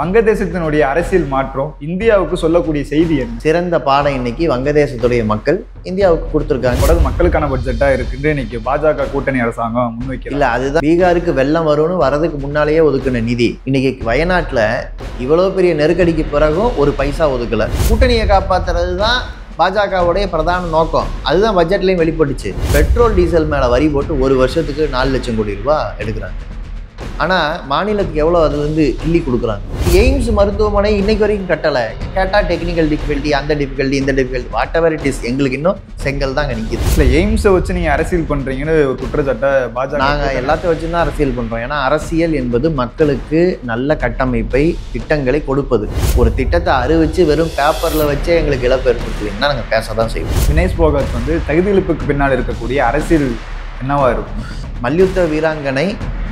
வங்கதேசத்தினுடைய அரசியல் மாற்றம் இந்தியாவுக்கு சொல்லக்கூடிய செய்தி என்ன சிறந்த பாடம் இன்னைக்கு வங்கதேசத்துடைய மக்கள் இந்தியாவுக்கு கொடுத்துருக்காங்க தொடர்ந்து மக்களுக்கான பட்ஜெட்டா இருக்குன்னு இன்னைக்கு பாஜக கூட்டணி அரசாங்கம் முன்வைக்க இல்ல அதுதான் பீகாருக்கு வெள்ளம் வரும்னு வரதுக்கு முன்னாலேயே ஒதுக்கின நிதி இன்னைக்கு வயநாட்டுல இவ்வளவு பெரிய நெருக்கடிக்கு பிறகும் ஒரு பைசா ஒதுக்கல கூட்டணியை காப்பாத்துறது தான் பாஜகவுடைய பிரதான நோக்கம் அதுதான் பட்ஜெட்லையும் வெளிப்பட்டுச்சு பெட்ரோல் டீசல் மேலே வரி போட்டு ஒரு வருஷத்துக்கு நாலு லட்சம் கோடி ரூபாய் எடுக்கிறாங்க ஆனால் மாநிலத்துக்கு எவ்வளோ அது வந்து கிள்ளி கொடுக்குறாங்க எய்ம்ஸ் மருத்துவமனை இன்னைக்கு வரைக்கும் கட்டலை கேட்டால் டெக்னிக்கல் டிஃபிகல்ட்டி அந்த டிஃபிகல்ட்டி இந்த difficulty whatever it is எங்களுக்கு இன்னும் செங்கல் தான் நிற்கிது இல்லை எய்ம்ஸை வச்சு நீங்கள் அரசியல் பண்ணுறீங்கன்னு ஒரு குற்றச்சாட்டை பாஜக நாங்கள் எல்லாத்தையும் வச்சு தான் அரசியல் பண்ணுறோம் ஏன்னா அரசியல் என்பது மக்களுக்கு நல்ல கட்டமைப்பை திட்டங்களை கொடுப்பது ஒரு திட்டத்தை அறிவிச்சு வெறும் பேப்பரில் வச்சே எங்களுக்கு இழப்பு ஏற்படுத்துவீங்கன்னா நாங்கள் பேச தான் செய்வோம் வினேஷ் போகாத் வந்து தகுதி இழப்புக்கு பின்னால் இருக்கக்கூடிய அரசியல் என்னவாக இருக்கும் மல்யுத்த வீராங்கனை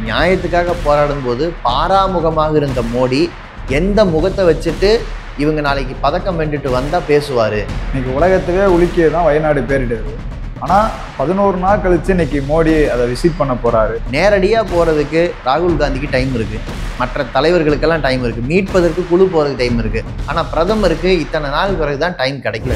நியாயத்துக்காக போராடும் போது பாராமுகமாக இருந்த மோடி எந்த முகத்தை வச்சுட்டு இவங்க நாளைக்கு பதக்கம் வேண்டிட்டு வந்தால் பேசுவார் இன்னைக்கு உலகத்துக்கே உலுக்கியே தான் வயநாடு பேரிடுது ஆனால் பதினோரு நாள் கழித்து இன்னைக்கு மோடி அதை விசிட் பண்ண போகிறாரு நேரடியாக போகிறதுக்கு ராகுல் காந்திக்கு டைம் இருக்குது மற்ற தலைவர்களுக்கெல்லாம் டைம் இருக்குது மீட்பதற்கு குழு போகிறதுக்கு டைம் இருக்குது ஆனால் பிரதமருக்கு இத்தனை நாள் பிறகு தான் டைம் கிடைக்கல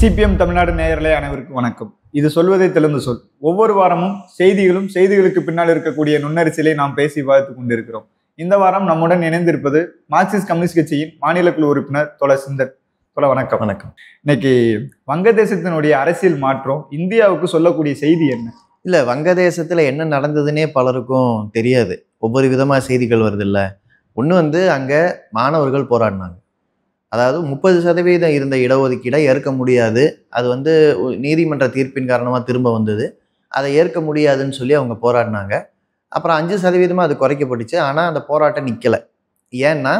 சிபிஎம் தமிழ்நாடு நேயர்களே அனைவருக்கும் வணக்கம் இது சொல்வதை திறந்து சொல் ஒவ்வொரு வாரமும் செய்திகளும் செய்திகளுக்கு பின்னால் இருக்கக்கூடிய நுண்ணரிசிலை நாம் பேசி விவாதித்துக் கொண்டிருக்கிறோம் இந்த வாரம் நம்முடன் இணைந்திருப்பது மார்க்சிஸ்ட் கம்யூனிஸ்ட் கட்சியின் மாநில குழு உறுப்பினர் தொலை சிந்தன் தொலை வணக்கம் வணக்கம் இன்னைக்கு வங்கதேசத்தினுடைய அரசியல் மாற்றம் இந்தியாவுக்கு சொல்லக்கூடிய செய்தி என்ன இல்லை வங்கதேசத்தில் என்ன நடந்ததுன்னே பலருக்கும் தெரியாது ஒவ்வொரு விதமாக செய்திகள் வருது இல்லை ஒன்று வந்து அங்கே மாணவர்கள் போராடினாங்க அதாவது முப்பது சதவீதம் இருந்த இடஒதுக்கீடை ஏற்க முடியாது அது வந்து நீதிமன்ற தீர்ப்பின் காரணமாக திரும்ப வந்தது அதை ஏற்க முடியாதுன்னு சொல்லி அவங்க போராடினாங்க அப்புறம் அஞ்சு சதவீதமாக அது குறைக்கப்பட்டுச்சு ஆனால் அந்த போராட்டம் நிற்கலை ஏன்னா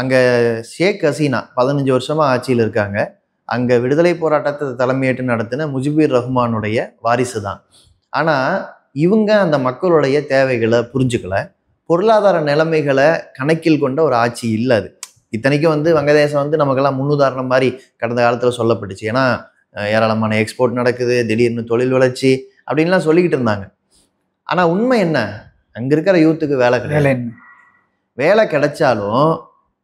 அங்கே ஷேக் ஹசீனா பதினஞ்சு வருஷமாக ஆட்சியில் இருக்காங்க அங்கே விடுதலை போராட்டத்தை தலைமையேற்று நடத்தின முஜிபீர் ரஹ்மானுடைய வாரிசு தான் ஆனால் இவங்க அந்த மக்களுடைய தேவைகளை புரிஞ்சுக்கலை பொருளாதார நிலைமைகளை கணக்கில் கொண்ட ஒரு ஆட்சி இல்லை அது இத்தனைக்கும் வந்து வங்கதேசம் வந்து நமக்கெல்லாம் முன்னுதாரணம் மாதிரி கடந்த காலத்தில் சொல்லப்பட்டுச்சு ஏன்னா ஏராளமான எக்ஸ்போர்ட் நடக்குது திடீர்னு தொழில் வளர்ச்சி அப்படின்லாம் சொல்லிக்கிட்டு இருந்தாங்க ஆனால் உண்மை என்ன அங்கே இருக்கிற யூத்துக்கு வேலை கிடையாது வேலை கிடைச்சாலும்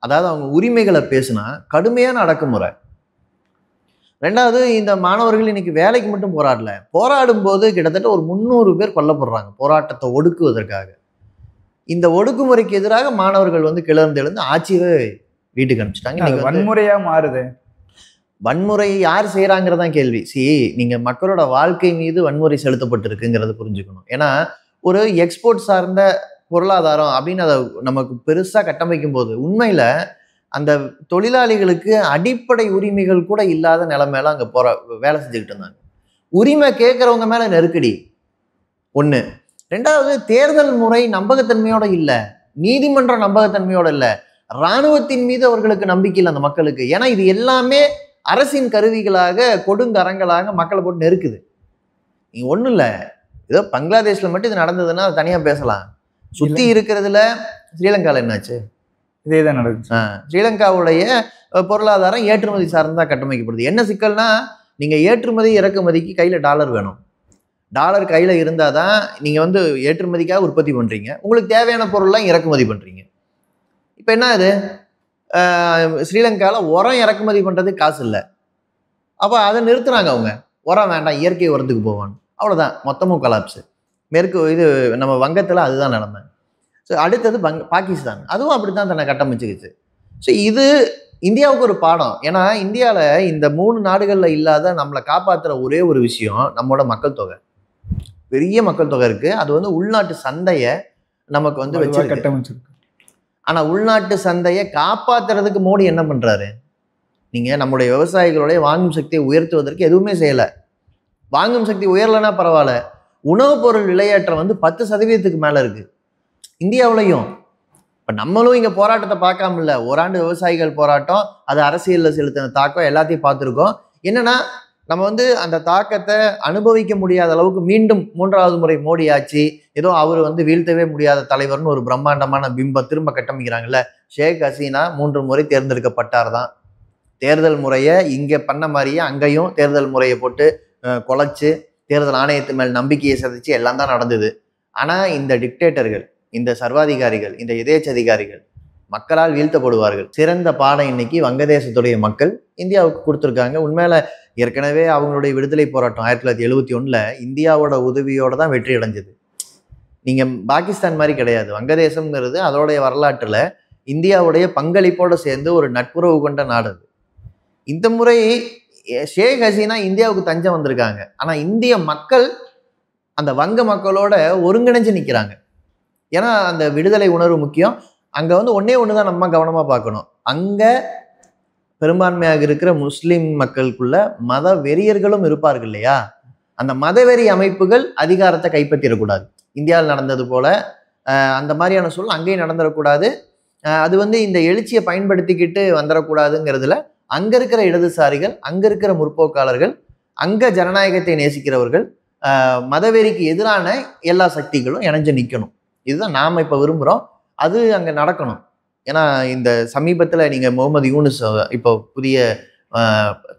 அதாவது அவங்க உரிமைகளை பேசுனா கடுமையான அடக்குமுறை ரெண்டாவது இந்த மாணவர்கள் இன்னைக்கு வேலைக்கு மட்டும் போராடல போராடும் போது கிட்டத்தட்ட ஒரு முந்நூறு பேர் கொல்லப்படுறாங்க போராட்டத்தை ஒடுக்குவதற்காக இந்த ஒடுக்குமுறைக்கு எதிராக மாணவர்கள் வந்து கிளர்ந்து எழுந்து ஆட்சியவே வீட்டுக்கு அனுப்பிச்சிட்டாங்க வன்முறையா மாறுது வன்முறை யார் செய்கிறாங்கிறதான் கேள்வி சி நீங்கள் மக்களோட வாழ்க்கை மீது வன்முறை செலுத்தப்பட்டிருக்குங்கிறத புரிஞ்சுக்கணும் ஏன்னா ஒரு எக்ஸ்போர்ட் சார்ந்த பொருளாதாரம் அப்படின்னு அதை நமக்கு பெருசாக கட்டமைக்கும் போது உண்மையில் அந்த தொழிலாளிகளுக்கு அடிப்படை உரிமைகள் கூட இல்லாத மேல அங்கே போகிற வேலை செஞ்சுக்கிட்டு இருந்தாங்க உரிமை கேட்குறவங்க மேலே நெருக்கடி ஒன்று ரெண்டாவது தேர்தல் முறை நம்பகத்தன்மையோட இல்லை நீதிமன்றம் நம்பகத்தன்மையோட இல்லை இராணுவத்தின் மீது அவர்களுக்கு நம்பிக்கை இல்லை அந்த மக்களுக்கு ஏன்னா இது எல்லாமே அரசின் கருவிகளாக கொடுங்கரங்களாக மக்களை போட்டு நெருக்குது நீங்கள் ஒன்றும் இல்லை ஏதோ பங்களாதேஷில் மட்டும் இது நடந்ததுன்னா அது தனியாக பேசலாம் சுற்றி இருக்கிறதுல ஸ்ரீலங்காவில் என்னாச்சு இதே தான் நடந்துச்சு ஸ்ரீலங்காவுடைய பொருளாதாரம் ஏற்றுமதி சார்ந்தா கட்டமைக்கப்படுது என்ன சிக்கல்னா நீங்கள் ஏற்றுமதி இறக்குமதிக்கு கையில் டாலர் வேணும் டாலர் கையில் இருந்தால் தான் நீங்கள் வந்து ஏற்றுமதிக்காக உற்பத்தி பண்ணுறீங்க உங்களுக்கு தேவையான பொருள்லாம் இறக்குமதி பண்ணுறீங்க இப்போ என்ன இது ஸ்ரீலங்காவில் உரம் இறக்குமதி பண்ணுறதுக்கு காசு இல்லை அப்போ அதை நிறுத்துனாங்க அவங்க உரம் வேண்டாம் இயற்கை உரத்துக்கு போவான்னு அவ்வளோதான் மொத்தமும் கலாப்ஸு மேற்கு இது நம்ம வங்கத்தில் அதுதான் நிலமை ஸோ அடுத்தது பங் பாகிஸ்தான் அதுவும் அப்படி தான் தன்னை கட்டமைச்சுக்கிச்சு ஸோ இது இந்தியாவுக்கு ஒரு பாடம் ஏன்னா இந்தியாவில் இந்த மூணு நாடுகளில் இல்லாத நம்மளை காப்பாற்றுற ஒரே ஒரு விஷயம் நம்மளோட மக்கள் தொகை பெரிய மக்கள் தொகை இருக்குது அது வந்து உள்நாட்டு சந்தையை நமக்கு வந்து வச்சு கட்டமைச்சிருக்கு ஆனால் உள்நாட்டு சந்தையை காப்பாற்றுறதுக்கு மோடி என்ன பண்ணுறாரு நீங்கள் நம்முடைய விவசாயிகளுடைய வாங்கும் சக்தியை உயர்த்துவதற்கு எதுவுமே செய்யலை வாங்கும் சக்தி உயரலைன்னா பரவாயில்ல உணவுப் பொருள் விலையேற்றம் வந்து பத்து சதவீதத்துக்கு மேலே இருக்குது இந்தியாவிலையும் இப்போ நம்மளும் இங்கே போராட்டத்தை பார்க்காமல ஓராண்டு விவசாயிகள் போராட்டம் அது அரசியலில் செலுத்தின தாக்கம் எல்லாத்தையும் பார்த்துருக்கோம் என்னென்னா நம்ம வந்து அந்த தாக்கத்தை அனுபவிக்க முடியாத அளவுக்கு மீண்டும் மூன்றாவது முறை மோடி ஆச்சு ஏதோ அவர் வந்து வீழ்த்தவே முடியாத தலைவர்னு ஒரு பிரம்மாண்டமான பிம்பம் திரும்ப கட்டமைக்கிறாங்கல்ல ஷேக் ஹசீனா மூன்று முறை தேர்ந்தெடுக்கப்பட்டார் தான் தேர்தல் முறையை இங்கே பண்ண மாதிரியே அங்கேயும் தேர்தல் முறையை போட்டு குலைச்சு தேர்தல் ஆணையத்து மேல் நம்பிக்கையை சதிச்சு எல்லாம் தான் நடந்தது ஆனால் இந்த டிக்டேட்டர்கள் இந்த சர்வாதிகாரிகள் இந்த எதேச்சதிகாரிகள் மக்களால் வீழ்த்தப்படுவார்கள் சிறந்த பாடம் இன்னைக்கு வங்கதேசத்துடைய மக்கள் இந்தியாவுக்கு கொடுத்துருக்காங்க உண்மையில ஏற்கனவே அவங்களுடைய விடுதலை போராட்டம் ஆயிரத்தி தொள்ளாயிரத்தி எழுபத்தி ஒன்றில் இந்தியாவோட உதவியோடு தான் வெற்றி அடைஞ்சது நீங்கள் பாகிஸ்தான் மாதிரி கிடையாது வங்கதேசம்ங்கிறது அதோடைய வரலாற்றில் இந்தியாவுடைய பங்களிப்போடு சேர்ந்து ஒரு நட்புறவு கொண்ட நாடு இந்த முறை ஷேக் ஹசீனா இந்தியாவுக்கு தஞ்சம் வந்திருக்காங்க ஆனால் இந்திய மக்கள் அந்த வங்க மக்களோட ஒருங்கிணைஞ்சு நிற்கிறாங்க ஏன்னா அந்த விடுதலை உணர்வு முக்கியம் அங்கே வந்து ஒன்றே ஒன்று தான் நம்ம கவனமாக பார்க்கணும் அங்கே பெரும்பான்மையாக இருக்கிற முஸ்லீம் மக்களுக்குள்ள மத வெறியர்களும் இருப்பார்கள் இல்லையா அந்த மதவெறி அமைப்புகள் அதிகாரத்தை கைப்பற்றிடக்கூடாது இந்தியாவில் நடந்தது போல அந்த மாதிரியான சொல் அங்கேயும் நடந்துடக்கூடாது அது வந்து இந்த எழுச்சியை பயன்படுத்திக்கிட்டு வந்துடக்கூடாதுங்கிறதுல அங்கே இருக்கிற இடதுசாரிகள் அங்கே இருக்கிற முற்போக்காளர்கள் அங்கே ஜனநாயகத்தை நேசிக்கிறவர்கள் மதவெறிக்கு எதிரான எல்லா சக்திகளும் இணைஞ்சு நிற்கணும் இதுதான் நாம் இப்போ விரும்புகிறோம் அது அங்கே நடக்கணும் ஏன்னா இந்த சமீபத்தில் நீங்கள் முகமது யூனுஸ் இப்போ புதிய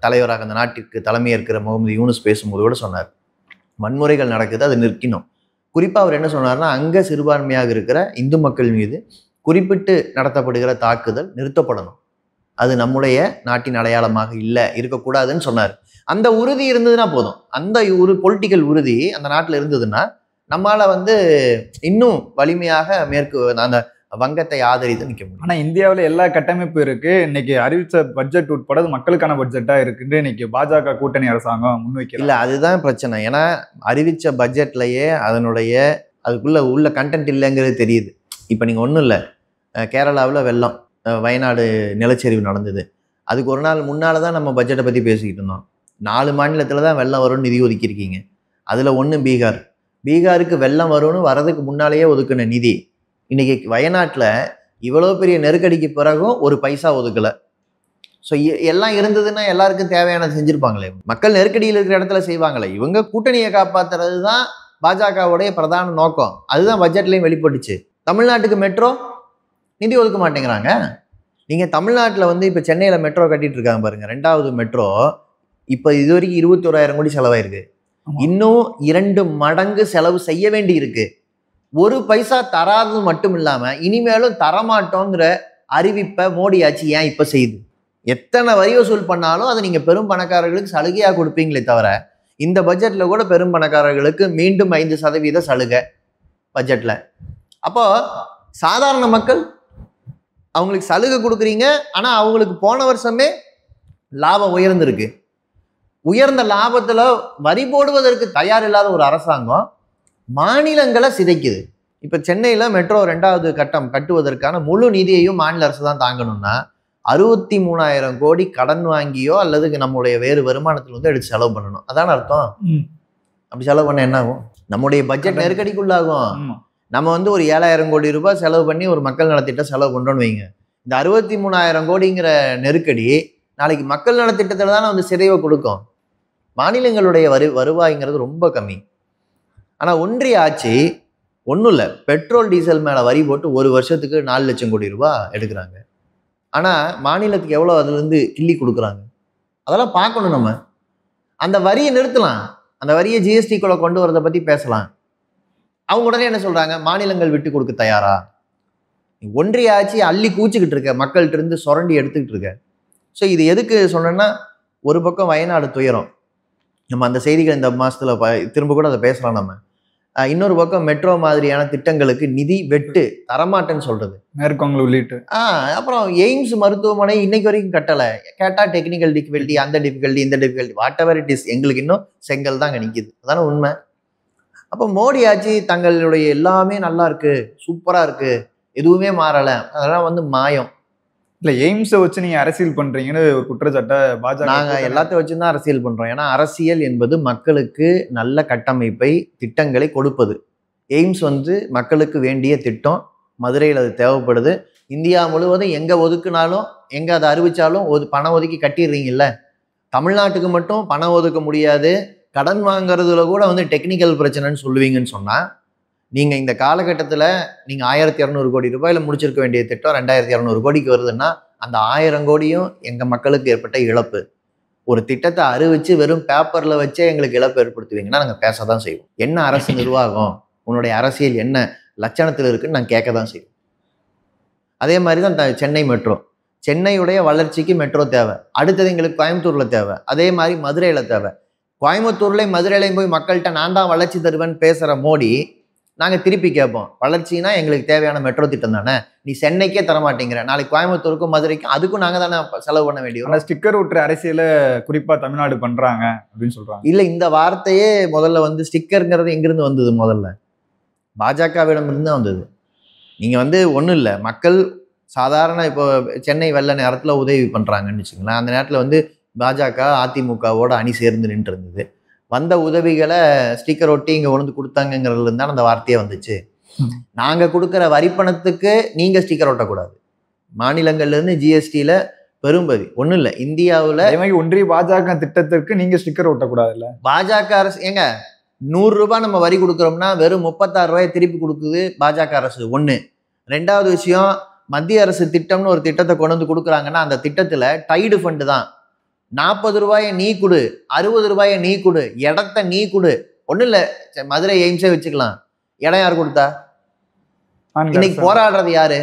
தலைவராக அந்த நாட்டிற்கு தலைமையாக இருக்கிற முகமது யூனுஸ் பேசும்போது கூட சொன்னார் வன்முறைகள் நடக்குது அது நிற்கணும் குறிப்பாக அவர் என்ன சொன்னார்னா அங்கே சிறுபான்மையாக இருக்கிற இந்து மக்கள் மீது குறிப்பிட்டு நடத்தப்படுகிற தாக்குதல் நிறுத்தப்படணும் அது நம்முடைய நாட்டின் அடையாளமாக இல்லை இருக்கக்கூடாதுன்னு சொன்னார் அந்த உறுதி இருந்ததுன்னா போதும் அந்த ஒரு பொலிட்டிக்கல் உறுதி அந்த நாட்டில் இருந்ததுன்னா நம்மளால் வந்து இன்னும் வலிமையாக மேற்கு அந்த வங்கத்தை ஆதரித்து நிற்க முடியும் ஆனால் இந்தியாவில் எல்லா கட்டமைப்பு இருக்குது இன்னைக்கு அறிவித்த பட்ஜெட் உட்பட மக்களுக்கான பட்ஜெட்டாக இருக்குன்னு இன்னைக்கு பாஜக கூட்டணி அரசாங்கம் முன்வைக்க இல்லை அதுதான் பிரச்சனை ஏன்னா அறிவித்த பட்ஜெட்லையே அதனுடைய அதுக்குள்ளே உள்ள கண்டென்ட் இல்லைங்கிறது தெரியுது இப்போ நீங்கள் ஒன்றும் இல்லை கேரளாவில் வெள்ளம் வயநாடு நிலச்சரிவு நடந்தது அதுக்கு ஒரு நாள் முன்னால் தான் நம்ம பட்ஜெட்டை பற்றி பேசிக்கிட்டு இருந்தோம் நாலு மாநிலத்தில் தான் வெள்ளம் வரும்னு நிதி ஒதுக்கியிருக்கீங்க அதில் ஒன்று பீகார் பீகாருக்கு வெள்ளம் வரும்னு வரதுக்கு முன்னாலேயே ஒதுக்கின நிதி இன்றைக்கி வயநாட்டில் இவ்வளோ பெரிய நெருக்கடிக்கு பிறகும் ஒரு பைசா ஒதுக்கலை ஸோ எல்லாம் இருந்ததுன்னா எல்லாருக்கும் தேவையானது செஞ்சுருப்பாங்களே மக்கள் நெருக்கடியில் இருக்கிற இடத்துல செய்வாங்களே இவங்க கூட்டணியை காப்பாற்றுறது தான் பாஜகவுடைய பிரதான நோக்கம் அதுதான் பட்ஜெட்லேயும் வெளிப்பட்டுச்சு தமிழ்நாட்டுக்கு மெட்ரோ நிதி ஒதுக்க மாட்டேங்கிறாங்க நீங்கள் தமிழ்நாட்டில் வந்து இப்போ சென்னையில் மெட்ரோ கட்டிகிட்டு இருக்காங்க பாருங்கள் ரெண்டாவது மெட்ரோ இப்போ இது வரைக்கும் இருபத்தி ஓராயிரம் கோடி செலவாயிருக்கு இன்னும் இரண்டு மடங்கு செலவு செய்ய வேண்டி இருக்குது ஒரு பைசா தராதது மட்டும் இல்லாமல் இனிமேலும் தரமாட்டோங்கிற அறிவிப்பை மோடி ஆட்சி ஏன் இப்போ செய்யுது எத்தனை வரி வசூல் பண்ணாலும் அதை நீங்கள் பெரும் பணக்காரர்களுக்கு சலுகையாக கொடுப்பீங்களே தவிர இந்த பட்ஜெட்டில் கூட பெரும் பணக்காரர்களுக்கு மீண்டும் ஐந்து சதவீத சலுகை பட்ஜெட்டில் அப்போது சாதாரண மக்கள் அவங்களுக்கு சலுகை கொடுக்குறீங்க ஆனால் அவங்களுக்கு போன வருஷமே லாபம் உயர்ந்திருக்கு உயர்ந்த லாபத்தில் வரி போடுவதற்கு தயார் இல்லாத ஒரு அரசாங்கம் மாநிலங்களை சிதைக்குது இப்போ சென்னையில் மெட்ரோ ரெண்டாவது கட்டம் கட்டுவதற்கான முழு நிதியையும் மாநில அரசு தான் தாங்கணும்னா அறுபத்தி மூணாயிரம் கோடி கடன் வாங்கியோ அல்லது நம்முடைய வேறு வருமானத்தில் வந்து எடுத்து செலவு பண்ணணும் அதான அர்த்தம் அப்படி செலவு பண்ண என்ன ஆகும் நம்முடைய பட்ஜெட் நெருக்கடிக்குள்ளாகும் நம்ம வந்து ஒரு ஏழாயிரம் கோடி ரூபாய் செலவு பண்ணி ஒரு மக்கள் நலத்திட்டம் செலவு பண்ணுறோன்னு வைங்க இந்த அறுபத்தி மூணாயிரம் கோடிங்கிற நெருக்கடி நாளைக்கு மக்கள் நலத்திட்டத்தில் தானே வந்து சிதைவை கொடுக்கும் மாநிலங்களுடைய வரு வருவாய்ங்கிறது ரொம்ப கம்மி ஆனால் ஒன்றிய ஆட்சி ஒன்றும் இல்லை பெட்ரோல் டீசல் மேலே வரி போட்டு ஒரு வருஷத்துக்கு நாலு லட்சம் கோடி ரூபா எடுக்கிறாங்க ஆனால் மாநிலத்துக்கு எவ்வளோ அதுலேருந்து கிள்ளி கொடுக்குறாங்க அதெல்லாம் பார்க்கணும் நம்ம அந்த வரியை நிறுத்தலாம் அந்த வரியை ஜிஎஸ்டிக்குள்ளே கொண்டு வரதை பற்றி பேசலாம் அவங்க உடனே என்ன சொல்கிறாங்க மாநிலங்கள் விட்டு கொடுக்க தயாரா ஒன்றிய ஆட்சி அள்ளி கூச்சிக்கிட்டு இருக்க மக்கள்கிட்ட இருந்து சுரண்டி எடுத்துக்கிட்டு இருக்க ஸோ இது எதுக்கு சொன்னேன்னா ஒரு பக்கம் வயநாடு துயரம் நம்ம அந்த செய்திகள் இந்த மாதத்தில் ப திரும்ப கூட அதை பேசலாம் நம்ம இன்னொரு பக்கம் மெட்ரோ மாதிரியான திட்டங்களுக்கு நிதி வெட்டு தரமாட்டேன்னு சொல்றது மேற்கொங்கல் உள்ளிட்டு ஆ அப்புறம் எய்ம்ஸ் மருத்துவமனை இன்னைக்கு வரைக்கும் கட்டலை கேட்டால் டெக்னிக்கல் டிஃபிகல்ட்டி அந்த டிஃபிகல்ட்டி இந்த difficulty whatever it is எங்களுக்கு இன்னும் செங்கல் தான் நிற்கிது அதான உண்மை அப்போ மோடி ஆச்சு தங்களுடைய எல்லாமே நல்லா இருக்கு சூப்பராக இருக்கு எதுவுமே மாறலை அதெல்லாம் வந்து மாயம் இல்ல எய்ம்ஸை வச்சு நீங்க அரசியல் பண்றீங்கன்னு ஒரு குற்றச்சாட்டை பாஜக நாங்க எல்லாத்தையும் வச்சு தான் அரசியல் பண்றோம் ஏன்னா அரசியல் என்பது மக்களுக்கு நல்ல கட்டமைப்பை திட்டங்களை கொடுப்பது எய்ம்ஸ் வந்து மக்களுக்கு வேண்டிய திட்டம் மதுரையில் அது தேவைப்படுது இந்தியா முழுவதும் எங்கே ஒதுக்குனாலும் எங்கே அதை அறிவிச்சாலும் ஒது பணம் ஒதுக்கி கட்டிடுறீங்கல்ல தமிழ்நாட்டுக்கு மட்டும் பணம் ஒதுக்க முடியாது கடன் வாங்குறதுல கூட வந்து டெக்னிக்கல் பிரச்சனைன்னு சொல்லுவீங்கன்னு சொன்னால் நீங்கள் இந்த காலகட்டத்தில் நீங்கள் ஆயிரத்தி இரநூறு கோடி ரூபாயில் முடிச்சிருக்க வேண்டிய திட்டம் ரெண்டாயிரத்தி இரநூறு கோடிக்கு வருதுன்னா அந்த ஆயிரம் கோடியும் எங்கள் மக்களுக்கு ஏற்பட்ட இழப்பு ஒரு திட்டத்தை அறிவிச்சு வெறும் பேப்பரில் வச்சே எங்களுக்கு இழப்பு ஏற்படுத்துவீங்கன்னா நாங்கள் பேச தான் செய்வோம் என்ன அரசு நிர்வாகம் உன்னுடைய அரசியல் என்ன லட்சணத்தில் இருக்குன்னு நாங்கள் கேட்க தான் செய்வோம் அதே மாதிரி தான் சென்னை மெட்ரோ சென்னையுடைய வளர்ச்சிக்கு மெட்ரோ தேவை அடுத்தது எங்களுக்கு கோயம்புத்தூரில் தேவை அதே மாதிரி மதுரையில் தேவை கோயம்புத்தூர்லேயும் மதுரையிலையும் போய் மக்கள்கிட்ட நான் தான் வளர்ச்சி தருவேன்னு பேசுகிற மோடி நாங்கள் திருப்பி கேட்போம் வளர்ச்சினா எங்களுக்கு தேவையான மெட்ரோ திட்டம் தானே நீ சென்னைக்கே தரமாட்டேங்கிற நாளைக்கு கோயம்புத்தூருக்கும் மதுரைக்கும் அதுக்கும் நாங்கள் தானே செலவு பண்ண வேண்டிய ஆனால் ஸ்டிக்கர் ஒட்டுற அரசியல குறிப்பாக தமிழ்நாடு பண்ணுறாங்க அப்படின்னு சொல்கிறாங்க இல்லை இந்த வார்த்தையே முதல்ல வந்து ஸ்டிக்கருங்கிறது எங்கேருந்து வந்தது முதல்ல பாஜகவிடமிருந்து தான் வந்தது நீங்கள் வந்து ஒன்றும் இல்லை மக்கள் சாதாரண இப்போ சென்னை வெள்ள நேரத்தில் உதவி பண்ணுறாங்கன்னு வச்சுக்கலாம் அந்த நேரத்தில் வந்து பாஜக அதிமுகவோட அணி சேர்ந்து நின்று இருந்தது வந்த உதவிகளை ஸ்டிக்கர் ஒட்டி இங்கே கொண்டு கொடுத்தாங்கிறதுல இருந்தால் அந்த வார்த்தையே வந்துச்சு நாங்கள் கொடுக்குற வரிப்பணத்துக்கு நீங்கள் ஸ்டிக்கர் ஒட்டக்கூடாது மாநிலங்கள்லேருந்து ஜிஎஸ்டியில் பெரும்பதி ஒன்றும் இல்லை இந்தியாவில் ஒன்றிய பாஜக திட்டத்திற்கு நீங்கள் ஸ்டிக்கர் இல்லை பாஜக அரசு ஏங்க நூறுரூபா நம்ம வரி கொடுக்குறோம்னா வெறும் முப்பத்தாறு ரூபாயை திருப்பி கொடுக்குது பாஜக அரசு ஒன்று ரெண்டாவது விஷயம் மத்திய அரசு திட்டம்னு ஒரு திட்டத்தை கொண்டு வந்து கொடுக்குறாங்கன்னா அந்த திட்டத்தில் டைடு ஃபண்டு தான் நாற்பது ரூபாயை நீ கொடு அறுபது ரூபாயை நீ கொடு இடத்த நீ கொடு ஒன்றும் இல்லை மதுரை எய்ம்ஸே வச்சுக்கலாம் இடம் யார் கொடுத்தா இன்னைக்கு போராடுறது யாரு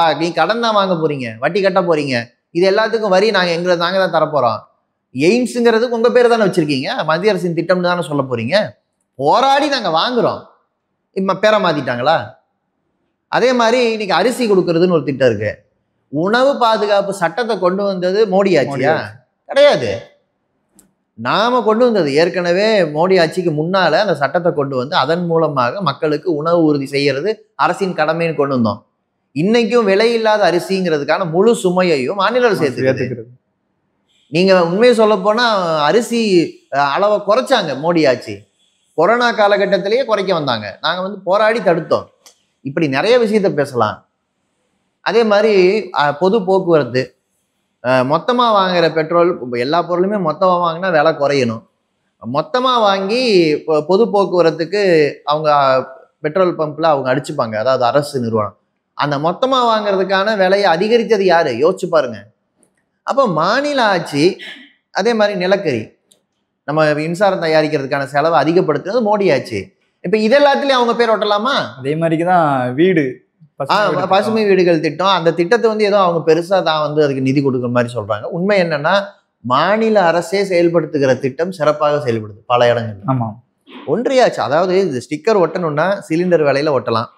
வா நீ கடன் தான் வாங்க போறீங்க வட்டி கட்ட போறீங்க இது எல்லாத்துக்கும் வரி நாங்கள் எங்களை நாங்கள் தான் தரப்போகிறோம் எய்ம்ஸுங்கிறதுக்கு உங்கள் பேர் தானே வச்சுருக்கீங்க மத்திய அரசின் திட்டம்னு தானே சொல்ல போகிறீங்க போராடி நாங்கள் வாங்குகிறோம் இப்போ பேர மாற்றிட்டாங்களா அதே மாதிரி இன்னைக்கு அரிசி கொடுக்கறதுன்னு ஒரு திட்டம் இருக்குது உணவு பாதுகாப்பு சட்டத்தை கொண்டு வந்தது மோடி ஆச்சியா கிடையாது நாம் கொண்டு வந்தது ஏற்கனவே மோடி ஆட்சிக்கு முன்னால் அந்த சட்டத்தை கொண்டு வந்து அதன் மூலமாக மக்களுக்கு உணவு உறுதி செய்கிறது அரசின் கடமைன்னு கொண்டு வந்தோம் இன்னைக்கும் இல்லாத அரிசிங்கிறதுக்கான முழு சுமையையும் மாநில அரசு ஏற்றுக்கிறது நீங்கள் உண்மையை சொல்ல போனால் அரிசி அளவை குறைச்சாங்க மோடி ஆட்சி கொரோனா காலகட்டத்திலேயே குறைக்க வந்தாங்க நாங்கள் வந்து போராடி தடுத்தோம் இப்படி நிறைய விஷயத்த பேசலாம் அதே மாதிரி பொது போக்குவரத்து மொத்தமாக வாங்குற பெட்ரோல் இப்போ எல்லா பொருளுமே மொத்தமாக வாங்கினா விலை குறையணும் மொத்தமாக வாங்கி இப்போ பொது போக்குவரத்துக்கு அவங்க பெட்ரோல் பம்பில் அவங்க அடிச்சுப்பாங்க அதாவது அரசு நிறுவனம் அந்த மொத்தமாக வாங்குறதுக்கான விலையை அதிகரித்தது யார் யோசிச்சு பாருங்க அப்போ மாநில ஆட்சி அதே மாதிரி நிலக்கரி நம்ம மின்சாரம் தயாரிக்கிறதுக்கான செலவை அதிகப்படுத்துறது மோடி ஆட்சி இப்போ இது எல்லாத்துலேயும் அவங்க பேர் ஒட்டலாமா அதே மாதிரிக்கு தான் வீடு பசுமை வீடுகள் திட்டம் அந்த திட்டத்தை வந்து ஏதோ அவங்க பெருசாக தான் வந்து அதுக்கு நிதி கொடுக்குற மாதிரி சொல்கிறாங்க உண்மை என்னன்னா மாநில அரசே செயல்படுத்துகிற திட்டம் சிறப்பாக செயல்படுது பல இடங்கள் ஆமாம் ஒன்றியாச்சு அதாவது இது ஸ்டிக்கர் ஒட்டணும்னா சிலிண்டர் விலையில ஒட்டலாம்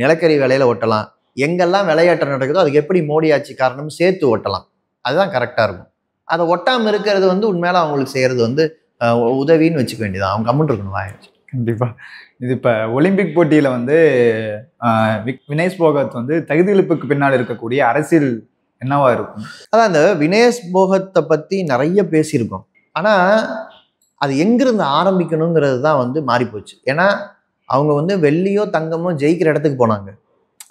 நிலக்கரி விலையில ஒட்டலாம் எங்கெல்லாம் விளையாட்டு நடக்குதோ அதுக்கு எப்படி மோடி ஆட்சி காரணம் சேர்த்து ஒட்டலாம் அதுதான் கரெக்டாக இருக்கும் அதை ஒட்டாமல் இருக்கிறது வந்து உண்மையில அவங்களுக்கு செய்கிறது வந்து உதவின்னு வச்சுக்க வேண்டியதான் அவங்க கம்முன்னு இருக்கணும் வாங்கிடுச்சு கண்டிப்பாக இது இப்போ ஒலிம்பிக் போட்டியில் வந்து வினேஷ் போகத் வந்து தகுதி இழப்புக்கு பின்னால் இருக்கக்கூடிய அரசியல் என்னவா இருக்கும் அதான் அந்த வினேஷ் போகத்தை பற்றி நிறைய பேசியிருக்கோம் ஆனால் அது எங்கிருந்து ஆரம்பிக்கணுங்கிறது தான் வந்து மாறிப்போச்சு ஏன்னா அவங்க வந்து வெள்ளியோ தங்கமோ ஜெயிக்கிற இடத்துக்கு போனாங்க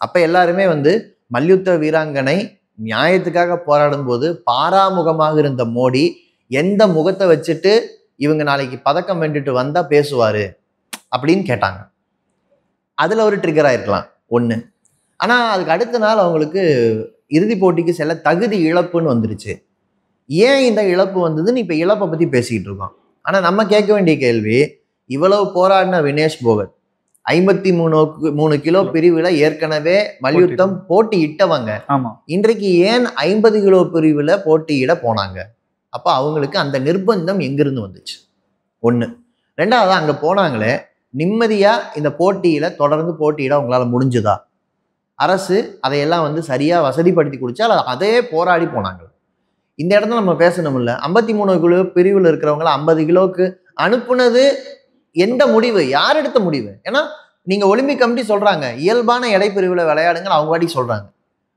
அப்போ எல்லாருமே வந்து மல்யுத்த வீராங்கனை நியாயத்துக்காக போராடும் போது பாராமுகமாக இருந்த மோடி எந்த முகத்தை வச்சுட்டு இவங்க நாளைக்கு பதக்கம் வேண்டிட்டு வந்தால் பேசுவார் அப்படின்னு கேட்டாங்க அதில் ஒரு ட்ரிகர் ஆகிருக்கலாம் ஒன்று ஆனால் அதுக்கு அடுத்த நாள் அவங்களுக்கு இறுதி போட்டிக்கு செல்ல தகுதி இழப்புன்னு வந்துருச்சு ஏன் இந்த இழப்பு வந்ததுன்னு இப்போ இழப்பை பற்றி பேசிக்கிட்டு இருக்கோம் ஆனால் நம்ம கேட்க வேண்டிய கேள்வி இவ்வளவு போராடின வினேஷ் போகத் ஐம்பத்தி மூணு மூணு கிலோ பிரிவில் ஏற்கனவே மல்யுத்தம் போட்டியிட்டவங்க இன்றைக்கு ஏன் ஐம்பது கிலோ பிரிவில் போட்டியிட போனாங்க அப்போ அவங்களுக்கு அந்த நிர்பந்தம் எங்கிருந்து வந்துச்சு ஒன்று ரெண்டாவது அங்கே போனாங்களே நிம்மதியாக இந்த போட்டியில் தொடர்ந்து போட்டியிட உங்களால் முடிஞ்சுதா அரசு அதையெல்லாம் வந்து சரியாக வசதிப்படுத்தி கொடுத்தா அதே போராடி போனாங்க இந்த இடத்துல நம்ம பேசணும்ல ஐம்பத்தி மூணு கிலோ பிரிவில் இருக்கிறவங்கள ஐம்பது கிலோவுக்கு அனுப்புனது எந்த முடிவு யார் எடுத்த முடிவு ஏன்னா நீங்கள் ஒலிம்பிக் கமிட்டி சொல்கிறாங்க இயல்பான எடைப்பிரிவில் விளையாடுங்க அவங்க வாட்டி சொல்கிறாங்க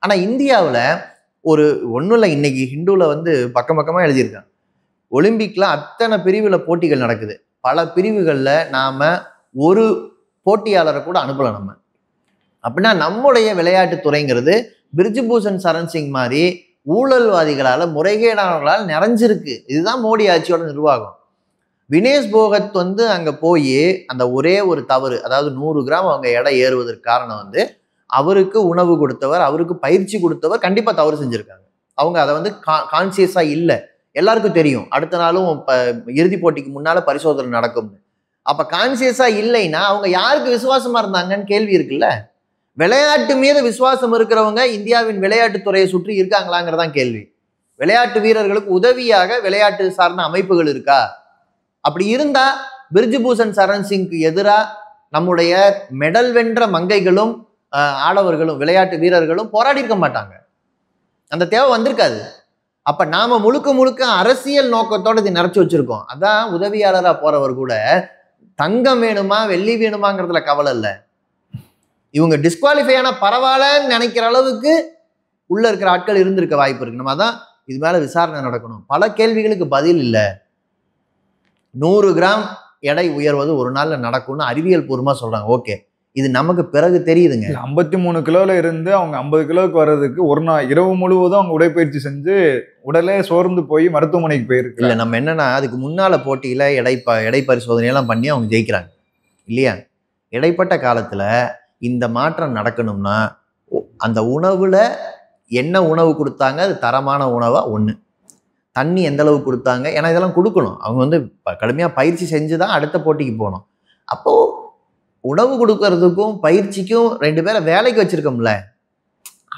ஆனால் இந்தியாவில் ஒரு ஒன்றும் இல்லை இன்னைக்கு ஹிந்துவில் வந்து பக்கம் பக்கமாக எழுதியிருக்காங்க ஒலிம்பிக்கில் அத்தனை பிரிவில் போட்டிகள் நடக்குது பல பிரிவுகளில் நாம் ஒரு போட்டியாளரை கூட அனுப்பலை நம்ம அப்படின்னா நம்முடைய விளையாட்டு துறைங்கிறது பிரிஜுபூஷன் சரண் சிங் மாதிரி ஊழல்வாதிகளால் முறைகேடானவர்களால் நிறைஞ்சிருக்கு இதுதான் மோடி ஆட்சியோட நிர்வாகம் வினேஷ் போகத் வந்து அங்கே போய் அந்த ஒரே ஒரு தவறு அதாவது நூறு கிராம் அவங்க எடை ஏறுவதற்கு காரணம் வந்து அவருக்கு உணவு கொடுத்தவர் அவருக்கு பயிற்சி கொடுத்தவர் கண்டிப்பாக தவறு செஞ்சுருக்காங்க அவங்க அதை வந்து கா கான்சியஸாக இல்லை எல்லாருக்கும் தெரியும் அடுத்த நாளும் இப்போ இறுதிப் போட்டிக்கு முன்னால் பரிசோதனை நடக்கும்னு அப்போ கான்சியஸாக இல்லைன்னா அவங்க யாருக்கு விசுவாசமாக இருந்தாங்கன்னு கேள்வி இருக்குல்ல விளையாட்டு மீது விசுவாசம் இருக்கிறவங்க இந்தியாவின் விளையாட்டுத்துறையை சுற்றி இருக்காங்களாங்கிறதான் கேள்வி விளையாட்டு வீரர்களுக்கு உதவியாக விளையாட்டு சார்ந்த அமைப்புகள் இருக்கா அப்படி இருந்தால் பூஷன் சரண் சிங்க்கு எதிராக நம்முடைய மெடல் வென்ற மங்கைகளும் ஆடவர்களும் விளையாட்டு வீரர்களும் போராடி இருக்க மாட்டாங்க அந்த தேவை வந்திருக்காது அப்போ நாம் முழுக்க முழுக்க அரசியல் நோக்கத்தோடு இதை நிறச்சி வச்சுருக்கோம் அதான் உதவியாளராக போகிறவர் கூட தங்கம் வேணுமா வெள்ளி வேணுமாங்கிறதுல கவலை இல்லை இவங்க டிஸ்குவாலிஃபை ஆனால் பரவாயில்லன்னு நினைக்கிற அளவுக்கு உள்ளே இருக்கிற ஆட்கள் இருந்திருக்க வாய்ப்பு இருக்கு நம்ம தான் இது மேலே விசாரணை நடக்கணும் பல கேள்விகளுக்கு பதில் இல்லை நூறு கிராம் எடை உயர்வது ஒரு நாளில் நடக்கும்னு அறிவியல் பூர்வமாக சொல்கிறாங்க ஓகே இது நமக்கு பிறகு தெரியுதுங்க ஐம்பத்தி மூணு கிலோல இருந்து அவங்க ஐம்பது கிலோவுக்கு வர்றதுக்கு ஒரு நாள் இரவு முழுவதும் அவங்க உடற்பயிற்சி செஞ்சு உடலே சோர்ந்து போய் மருத்துவமனைக்கு போயிருக்கு இல்லை நம்ம என்னென்னா அதுக்கு முன்னால் போட்டியில் எடை ப எடை பரிசோதனையெல்லாம் பண்ணி அவங்க ஜெயிக்கிறாங்க இல்லையா இடைப்பட்ட காலத்தில் இந்த மாற்றம் நடக்கணும்னா அந்த உணவில் என்ன உணவு கொடுத்தாங்க அது தரமான உணவாக ஒன்று தண்ணி எந்த அளவுக்கு கொடுத்தாங்க ஏன்னா இதெல்லாம் கொடுக்கணும் அவங்க வந்து கடுமையாக பயிற்சி செஞ்சு தான் அடுத்த போட்டிக்கு போகணும் அப்போது உணவு கொடுக்கறதுக்கும் பயிற்சிக்கும் ரெண்டு பேரை வேலைக்கு வச்சுருக்கோம்ல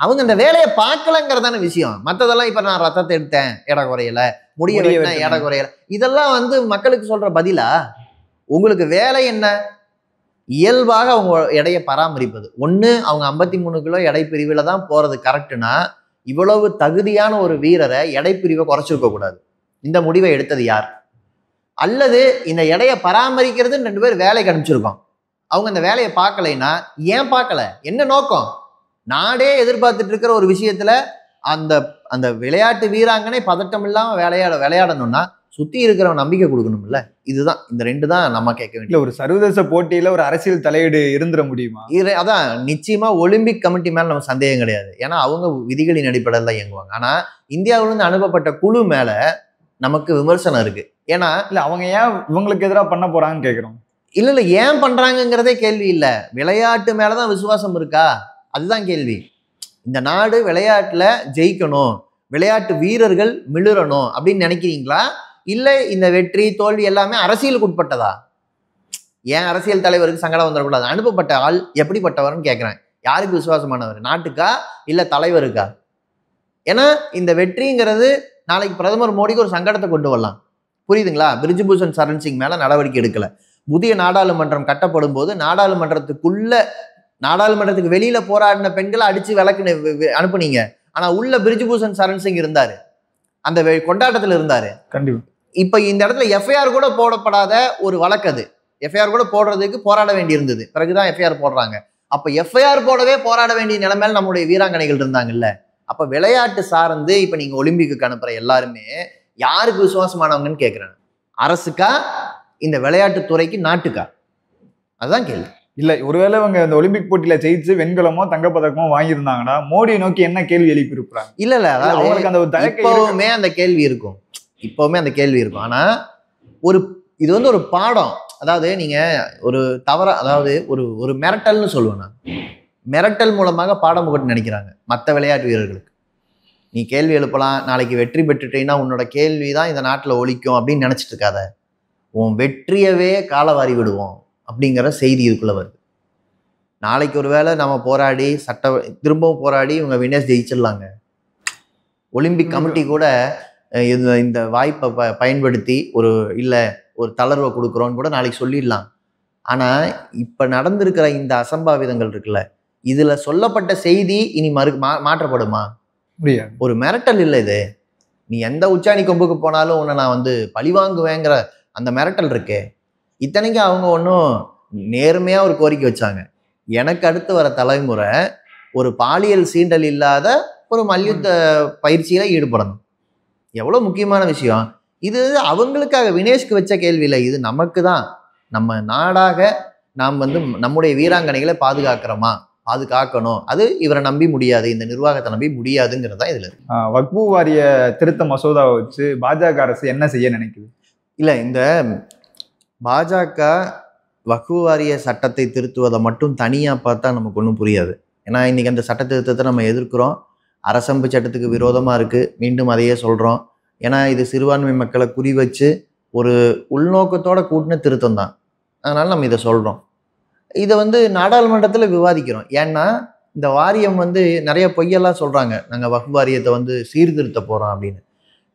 அவங்க இந்த வேலையை பார்க்கலங்கிறதான விஷயம் மற்றதெல்லாம் இப்போ நான் ரத்தத்தை எடுத்தேன் இட குறையல முடிய வேணும் இட குறையல இதெல்லாம் வந்து மக்களுக்கு சொல்கிற பதிலா உங்களுக்கு வேலை என்ன இயல்பாக அவங்க எடையை பராமரிப்பது ஒன்று அவங்க ஐம்பத்தி மூணு கிலோ எடை பிரிவில் தான் போகிறது கரெக்டுனா இவ்வளவு தகுதியான ஒரு வீரரை எடைப்பிரிவை குறைச்சிருக்க கூடாது இந்த முடிவை எடுத்தது யார் அல்லது இந்த எடையை பராமரிக்கிறதுன்னு ரெண்டு பேர் வேலைக்கு அனுப்பிச்சிருக்கோம் அவங்க அந்த வேலையை பார்க்கலைன்னா ஏன் பார்க்கல என்ன நோக்கம் நாடே எதிர்பார்த்துட்டு இருக்கிற ஒரு விஷயத்துல அந்த அந்த விளையாட்டு வீராங்கனை பதட்டம் இல்லாமல் விளையாட விளையாடணும்னா சுற்றி இருக்கிறவன் நம்பிக்கை கொடுக்கணும்ல இதுதான் இந்த ரெண்டு தான் நம்ம கேட்க வேண்டிய ஒரு சர்வதேச போட்டியில் ஒரு அரசியல் தலையீடு இருந்துட முடியுமா இது அதான் நிச்சயமாக ஒலிம்பிக் கமிட்டி மேலே நம்ம சந்தேகம் கிடையாது ஏன்னா அவங்க விதிகளின் அடிப்படையில் தான் இயங்குவாங்க ஆனா இந்தியாவிலிருந்து அனுப்பப்பட்ட குழு மேலே நமக்கு விமர்சனம் இருக்குது ஏன்னா இல்லை அவங்க ஏன் இவங்களுக்கு எதிராக பண்ண போகிறாங்கன்னு கேட்குறோம் இல்லை இல்லை ஏன் பண்ணுறாங்கங்கிறதே கேள்வி இல்லை விளையாட்டு மேலே தான் விசுவாசம் இருக்கா அதுதான் கேள்வி இந்த நாடு விளையாட்டில் ஜெயிக்கணும் விளையாட்டு வீரர்கள் மிளறணும் அப்படின்னு நினைக்கிறீங்களா இல்லை இந்த வெற்றி தோல்வி எல்லாமே அரசியலுக்கு உட்பட்டதா ஏன் அரசியல் தலைவருக்கு சங்கடம் வந்துடக்கூடாது அனுப்பப்பட்ட ஆள் எப்படிப்பட்டவர்னு கேட்குறேன் யாருக்கு விசுவாசமானவர் நாட்டுக்கா இல்லை தலைவருக்கா ஏன்னா இந்த வெற்றிங்கிறது நாளைக்கு பிரதமர் மோடிக்கு ஒரு சங்கடத்தை கொண்டு வரலாம் புரியுதுங்களா பிரிஜுபூஷன் சரண் சிங் மேலே நடவடிக்கை எடுக்கலை புதிய நாடாளுமன்றம் கட்டப்படும் போது நாடாளுமன்றத்துக்குள்ள நாடாளுமன்றத்துக்கு வெளியில போராடின பெண்களை அடிச்சு விளக்கு அனுப்புனீங்க ஆனா உள்ள பிரிஜ்பூஷன் சரண் சிங் இருந்தாரு அந்த கொண்டாட்டத்தில் இருந்தாரு கண்டிப்பா இப்ப இந்த இடத்துல எஃப்ஐஆர் கூட போடப்படாத ஒரு வழக்கு அது எஃப்ஐஆர் கூட போடுறதுக்கு போராட வேண்டி இருந்தது பிறகுதான் எஃப்ஐஆர் போடுறாங்க அப்ப எஃப்ஐஆர் போடவே போராட வேண்டிய நிலைமையில நம்முடைய வீராங்கனைகள் இருந்தாங்கல்ல அப்ப விளையாட்டு சார்ந்து இப்ப நீங்க ஒலிம்பிக்கு அனுப்புற எல்லாருமே யாருக்கு விசுவாசமானவங்கன்னு கேக்குறாங்க அரசுக்கா இந்த விளையாட்டுத்துறைக்கு நாட்டுக்கா அதுதான் கேள்வி இல்லை ஒருவேளை அவங்க இந்த ஒலிம்பிக் போட்டியில் ஜெயிச்சு வெண்கலமோ தங்கப்பதக்கமோ வாங்கியிருந்தாங்கன்னா மோடியை நோக்கி என்ன கேள்வி எழுப்பியிருப்பாங்க இல்லை இல்ல அவங்களுக்கு அந்த ஒரு அந்த கேள்வி இருக்கும் இப்போவுமே அந்த கேள்வி இருக்கும் ஆனால் ஒரு இது வந்து ஒரு பாடம் அதாவது நீங்கள் ஒரு தவற அதாவது ஒரு ஒரு மிரட்டல்னு சொல்லுவேன் நான் மிரட்டல் மூலமாக பாடம் போட்டு நினைக்கிறாங்க மற்ற விளையாட்டு வீரர்களுக்கு நீ கேள்வி எழுப்பலாம் நாளைக்கு வெற்றி பெற்றுட்டீங்கன்னா உன்னோட கேள்வி தான் இந்த நாட்டில் ஒழிக்கும் அப்படின்னு நினச்சிட்டு இருக்காத உன் வெற்றியவே காலவாரி விடுவோம் அப்படிங்கிற செய்தி இதுக்குள்ளே வருது நாளைக்கு ஒரு வேளை நம்ம போராடி சட்ட திரும்பவும் போராடி இவங்க வினேஷ் ஜெயிச்சிடலாங்க ஒலிம்பிக் கமிட்டி கூட இந்த இந்த வாய்ப்பை ப பயன்படுத்தி ஒரு இல்லை ஒரு தளர்வை கொடுக்குறோன்னு கூட நாளைக்கு சொல்லிடலாம் ஆனால் இப்போ நடந்திருக்கிற இந்த அசம்பாவிதங்கள் இருக்குல்ல இதில் சொல்லப்பட்ட செய்தி இனி மறு மா மாற்றப்படுமா ஒரு மிரட்டல் இல்லை இது நீ எந்த உச்சாணி கொம்புக்கு போனாலும் உன்னை நான் வந்து பழிவாங்குவேங்கிற அந்த மிரட்டல் இருக்கே இத்தனைக்கும் அவங்க ஒன்றும் நேர்மையாக ஒரு கோரிக்கை வச்சாங்க எனக்கு அடுத்து வர தலைமுறை ஒரு பாலியல் சீண்டல் இல்லாத ஒரு மல்யுத்த பயிற்சியில் ஈடுபடணும் எவ்வளோ முக்கியமான விஷயம் இது அவங்களுக்காக வினேஷ்க்கு வச்ச கேள்வியில் இது நமக்கு தான் நம்ம நாடாக நாம் வந்து நம்முடைய வீராங்கனைகளை பாதுகாக்கிறோமா பாதுகாக்கணும் அது இவரை நம்பி முடியாது இந்த நிர்வாகத்தை நம்பி முடியாதுங்கிறது தான் இதில் வக்பு வாரிய திருத்த மசோதாவை வச்சு பாஜக அரசு என்ன செய்ய நினைக்குது இல்லை இந்த பாஜக வகுவாரிய சட்டத்தை திருத்துவதை மட்டும் தனியாக பார்த்தா நமக்கு ஒன்றும் புரியாது ஏன்னா இன்றைக்கி அந்த சட்ட திருத்தத்தை நம்ம எதிர்க்கிறோம் அரசம்பு சட்டத்துக்கு விரோதமாக இருக்குது மீண்டும் அதையே சொல்கிறோம் ஏன்னா இது சிறுபான்மை மக்களை குறி வச்சு ஒரு உள்நோக்கத்தோட கூட்டின திருத்தம் தான் அதனால் நம்ம இதை சொல்கிறோம் இதை வந்து நாடாளுமன்றத்தில் விவாதிக்கிறோம் ஏன்னா இந்த வாரியம் வந்து நிறைய பொய்யெல்லாம் சொல்கிறாங்க நாங்கள் வாரியத்தை வந்து சீர்திருத்த போகிறோம் அப்படின்னு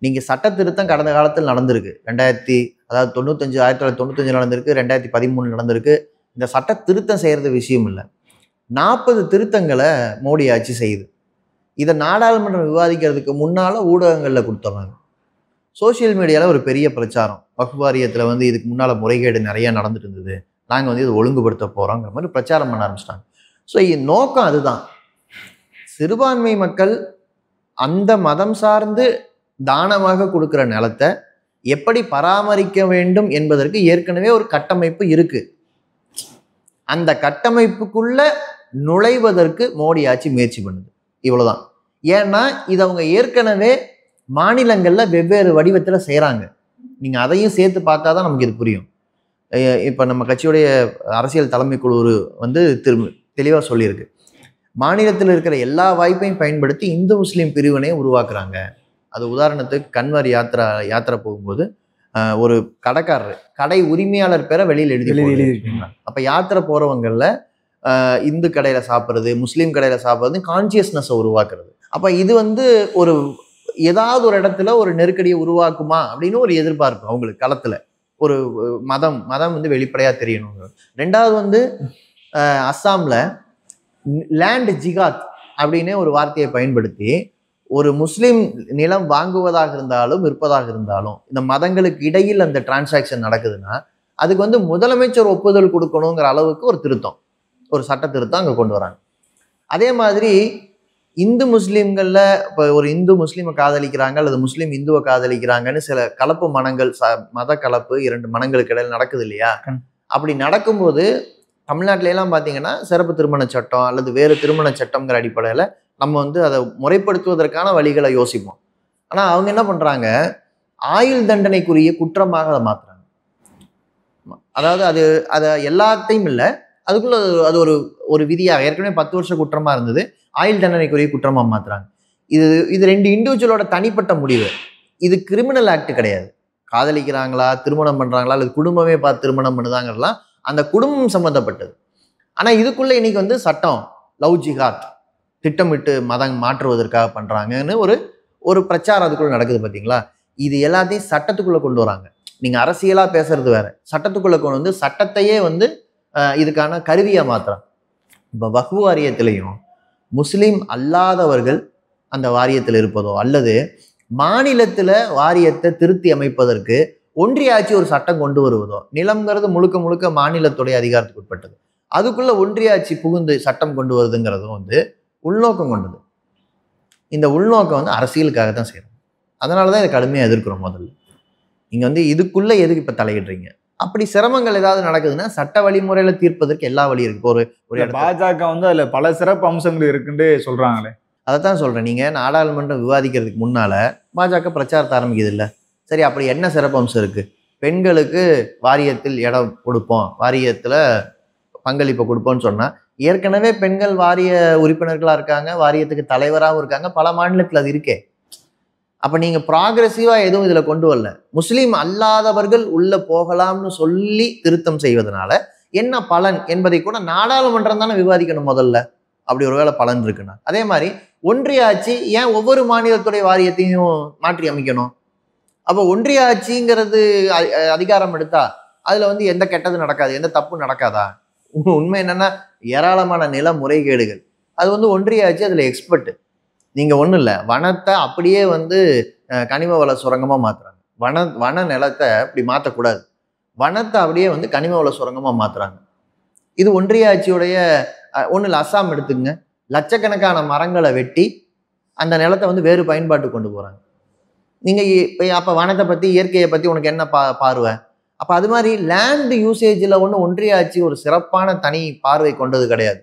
நீங்கள் சட்ட திருத்தம் கடந்த காலத்தில் நடந்திருக்கு ரெண்டாயிரத்தி அதாவது தொண்ணூத்தஞ்சு ஆயிரத்தி தொள்ளாயிரத்தி தொண்ணூத்தஞ்சு நடந்திருக்கு ரெண்டாயிரத்தி பதிமூணு நடந்திருக்கு இந்த சட்ட திருத்தம் செய்கிறது விஷயம் இல்லை நாற்பது திருத்தங்களை மோடி ஆட்சி செய்யுது இதை நாடாளுமன்றம் விவாதிக்கிறதுக்கு முன்னால் ஊடகங்களில் கொடுத்துட்றாங்க சோசியல் மீடியாவில் ஒரு பெரிய பிரச்சாரம் வகுப்பாரியத்தில் வந்து இதுக்கு முன்னால் முறைகேடு நிறையா நடந்துட்டு இருந்தது நாங்கள் வந்து இதை ஒழுங்குபடுத்த போகிறோங்கிற மாதிரி பிரச்சாரம் பண்ண ஆரம்பிச்சிட்டாங்க ஸோ நோக்கம் அதுதான் சிறுபான்மை மக்கள் அந்த மதம் சார்ந்து தானமாக கொடுக்குற நிலத்தை எப்படி பராமரிக்க வேண்டும் என்பதற்கு ஏற்கனவே ஒரு கட்டமைப்பு இருக்கு அந்த கட்டமைப்புக்குள்ள நுழைவதற்கு மோடி ஆட்சி முயற்சி பண்ணுது இவ்வளோதான் ஏன்னா இது அவங்க ஏற்கனவே மாநிலங்களில் வெவ்வேறு வடிவத்தில் செய்கிறாங்க நீங்கள் அதையும் சேர்த்து பார்த்தா தான் நமக்கு இது புரியும் இப்போ நம்ம கட்சியுடைய அரசியல் தலைமை குழு வந்து திரு தெளிவாக சொல்லியிருக்கு மாநிலத்தில் இருக்கிற எல்லா வாய்ப்பையும் பயன்படுத்தி இந்து முஸ்லீம் பிரிவினையும் உருவாக்குறாங்க அது உதாரணத்துக்கு கன்வர் யாத்திரா யாத்திரை போகும்போது ஒரு கடைக்காரர் கடை உரிமையாளர் பேரை வெளியில் எழுதி எழுதியிருக்கீங்களா அப்போ யாத்திரை போகிறவங்களில் இந்து கடையில் சாப்பிட்றது முஸ்லீம் கடையில் சாப்பிட்றது கான்சியஸ்னஸை உருவாக்குறது அப்போ இது வந்து ஒரு ஏதாவது ஒரு இடத்துல ஒரு நெருக்கடியை உருவாக்குமா அப்படின்னு ஒரு எதிர்பார்ப்பு அவங்களுக்கு களத்தில் ஒரு மதம் மதம் வந்து வெளிப்படையாக தெரியணும் ரெண்டாவது வந்து அஸ்ஸாமில் லேண்ட் ஜிகாத் அப்படின்னு ஒரு வார்த்தையை பயன்படுத்தி ஒரு முஸ்லீம் நிலம் வாங்குவதாக இருந்தாலும் விற்பதாக இருந்தாலும் இந்த மதங்களுக்கு இடையில் அந்த டிரான்சாக்ஷன் நடக்குதுன்னா அதுக்கு வந்து முதலமைச்சர் ஒப்புதல் கொடுக்கணுங்கிற அளவுக்கு ஒரு திருத்தம் ஒரு சட்ட திருத்தம் அங்கே கொண்டு வராங்க அதே மாதிரி இந்து முஸ்லீம்களில் இப்போ ஒரு இந்து முஸ்லீமை காதலிக்கிறாங்க அல்லது முஸ்லீம் இந்துவை காதலிக்கிறாங்கன்னு சில கலப்பு மனங்கள் ச மத கலப்பு இரண்டு மனங்களுக்கு இடையில் நடக்குது இல்லையா அப்படி நடக்கும்போது தமிழ்நாட்டில எல்லாம் பார்த்தீங்கன்னா சிறப்பு திருமண சட்டம் அல்லது வேறு திருமண சட்டம்ங்கிற அடிப்படையில் நம்ம வந்து அதை முறைப்படுத்துவதற்கான வழிகளை யோசிப்போம் ஆனால் அவங்க என்ன பண்ணுறாங்க ஆயுள் தண்டனைக்குரிய குற்றமாக அதை மாற்றுறாங்க அதாவது அது அதை எல்லாத்தையும் இல்லை அதுக்குள்ள அது ஒரு ஒரு விதியாக ஏற்கனவே பத்து வருஷம் குற்றமாக இருந்தது ஆயுள் தண்டனைக்குரிய குற்றமாக மாற்றுறாங்க இது இது ரெண்டு இண்டிவிஜுவலோட தனிப்பட்ட முடிவு இது கிரிமினல் ஆக்ட் கிடையாது காதலிக்கிறாங்களா திருமணம் பண்ணுறாங்களா அல்லது குடும்பமே பார்த்து திருமணம் பண்ணுதாங்கிறலாம் அந்த குடும்பம் சம்மந்தப்பட்டது ஆனால் இதுக்குள்ளே இன்னைக்கு வந்து சட்டம் லவ் ஜிகாத் திட்டமிட்டு மதம் மாற்றுவதற்காக பண்ணுறாங்கன்னு ஒரு ஒரு பிரச்சாரம் அதுக்குள்ளே நடக்குது பார்த்தீங்களா இது எல்லாத்தையும் சட்டத்துக்குள்ளே கொண்டு வராங்க நீங்கள் அரசியலாக பேசுறது வேறு சட்டத்துக்குள்ளே கொண்டு வந்து சட்டத்தையே வந்து இதுக்கான கருவியை மாத்திரம் இப்போ வகு வாரியத்திலையும் முஸ்லீம் அல்லாதவர்கள் அந்த வாரியத்தில் இருப்பதோ அல்லது மாநிலத்தில் வாரியத்தை திருத்தி அமைப்பதற்கு ஒன்றிய ஆட்சி ஒரு சட்டம் கொண்டு வருவதோ நிலம்ங்கிறது முழுக்க முழுக்க மாநிலத்துடைய அதிகாரத்துக்கு உட்பட்டது அதுக்குள்ள ஒன்றிய ஆட்சி புகுந்து சட்டம் கொண்டு வருதுங்கிறதும் வந்து உள்நோக்கம் கொண்டது இந்த உள்நோக்கம் வந்து அரசியலுக்காக தான் செய்கிறோம் அதனால தான் இதை கடுமையாக எதிர்க்கிறோம் முதல்ல இங்கே வந்து இதுக்குள்ளே எதுக்கு இப்போ தலையிடுறீங்க அப்படி சிரமங்கள் ஏதாவது நடக்குதுன்னா சட்ட வழிமுறையில தீர்ப்பதற்கு எல்லா வழியும் இருக்கு ஒரு ஒரு பாஜக வந்து அதில் பல சிறப்பு அம்சங்கள் இருக்குன்னு சொல்கிறாங்களே அதை தான் சொல்கிறேன் நீங்கள் நாடாளுமன்றம் விவாதிக்கிறதுக்கு முன்னால் பாஜக பிரச்சாரத்தை ஆரம்பிக்கிறது இல்லை சரி அப்படி என்ன சிறப்பு அம்சம் இருக்குது பெண்களுக்கு வாரியத்தில் இடம் கொடுப்போம் வாரியத்தில் பங்களிப்பை கொடுப்போம்னு சொன்னால் ஏற்கனவே பெண்கள் வாரிய உறுப்பினர்களாக இருக்காங்க வாரியத்துக்கு தலைவராகவும் இருக்காங்க பல மாநிலத்தில் அது இருக்கே அப்போ நீங்கள் ப்ராக்ரெசிவாக எதுவும் இதில் கொண்டு வரல முஸ்லீம் அல்லாதவர்கள் உள்ளே போகலாம்னு சொல்லி திருத்தம் செய்வதனால என்ன பலன் என்பதை கூட நாடாளுமன்றம் தானே விவாதிக்கணும் முதல்ல அப்படி ஒருவேளை பலன் இருக்குன்னா அதே மாதிரி ஒன்றிய ஆட்சி ஏன் ஒவ்வொரு மாநிலத்துடைய வாரியத்தையும் மாற்றி அமைக்கணும் அப்போ ஒன்றிய ஆட்சிங்கிறது அதிகாரம் எடுத்தா அதில் வந்து எந்த கெட்டது நடக்காது எந்த தப்பு நடக்காதா உண்மை என்னன்னா ஏராளமான நில முறைகேடுகள் அது வந்து ஒன்றியாச்சு அதில் எக்ஸ்பர்ட்டு நீங்கள் ஒன்றும் இல்லை வனத்தை அப்படியே வந்து கனிம வள சுரங்கமாக மாற்றுறாங்க வன வன நிலத்தை அப்படி மாற்றக்கூடாது வனத்தை அப்படியே வந்து கனிம வள சுரங்கமாக மாற்றுறாங்க இது ஒன்றிய ஆட்சியுடைய ஒன்றில் அஸ்ஸாம் எடுத்துங்க லட்சக்கணக்கான மரங்களை வெட்டி அந்த நிலத்தை வந்து வேறு பயன்பாட்டு கொண்டு போகிறாங்க நீங்கள் இப்போ அப்போ வனத்தை பற்றி இயற்கையை பற்றி உனக்கு என்ன பா பார்வை அப்போ அது மாதிரி லேண்டு யூசேஜில் ஒன்று ஒன்றிய ஆட்சி ஒரு சிறப்பான தனி பார்வை கொண்டது கிடையாது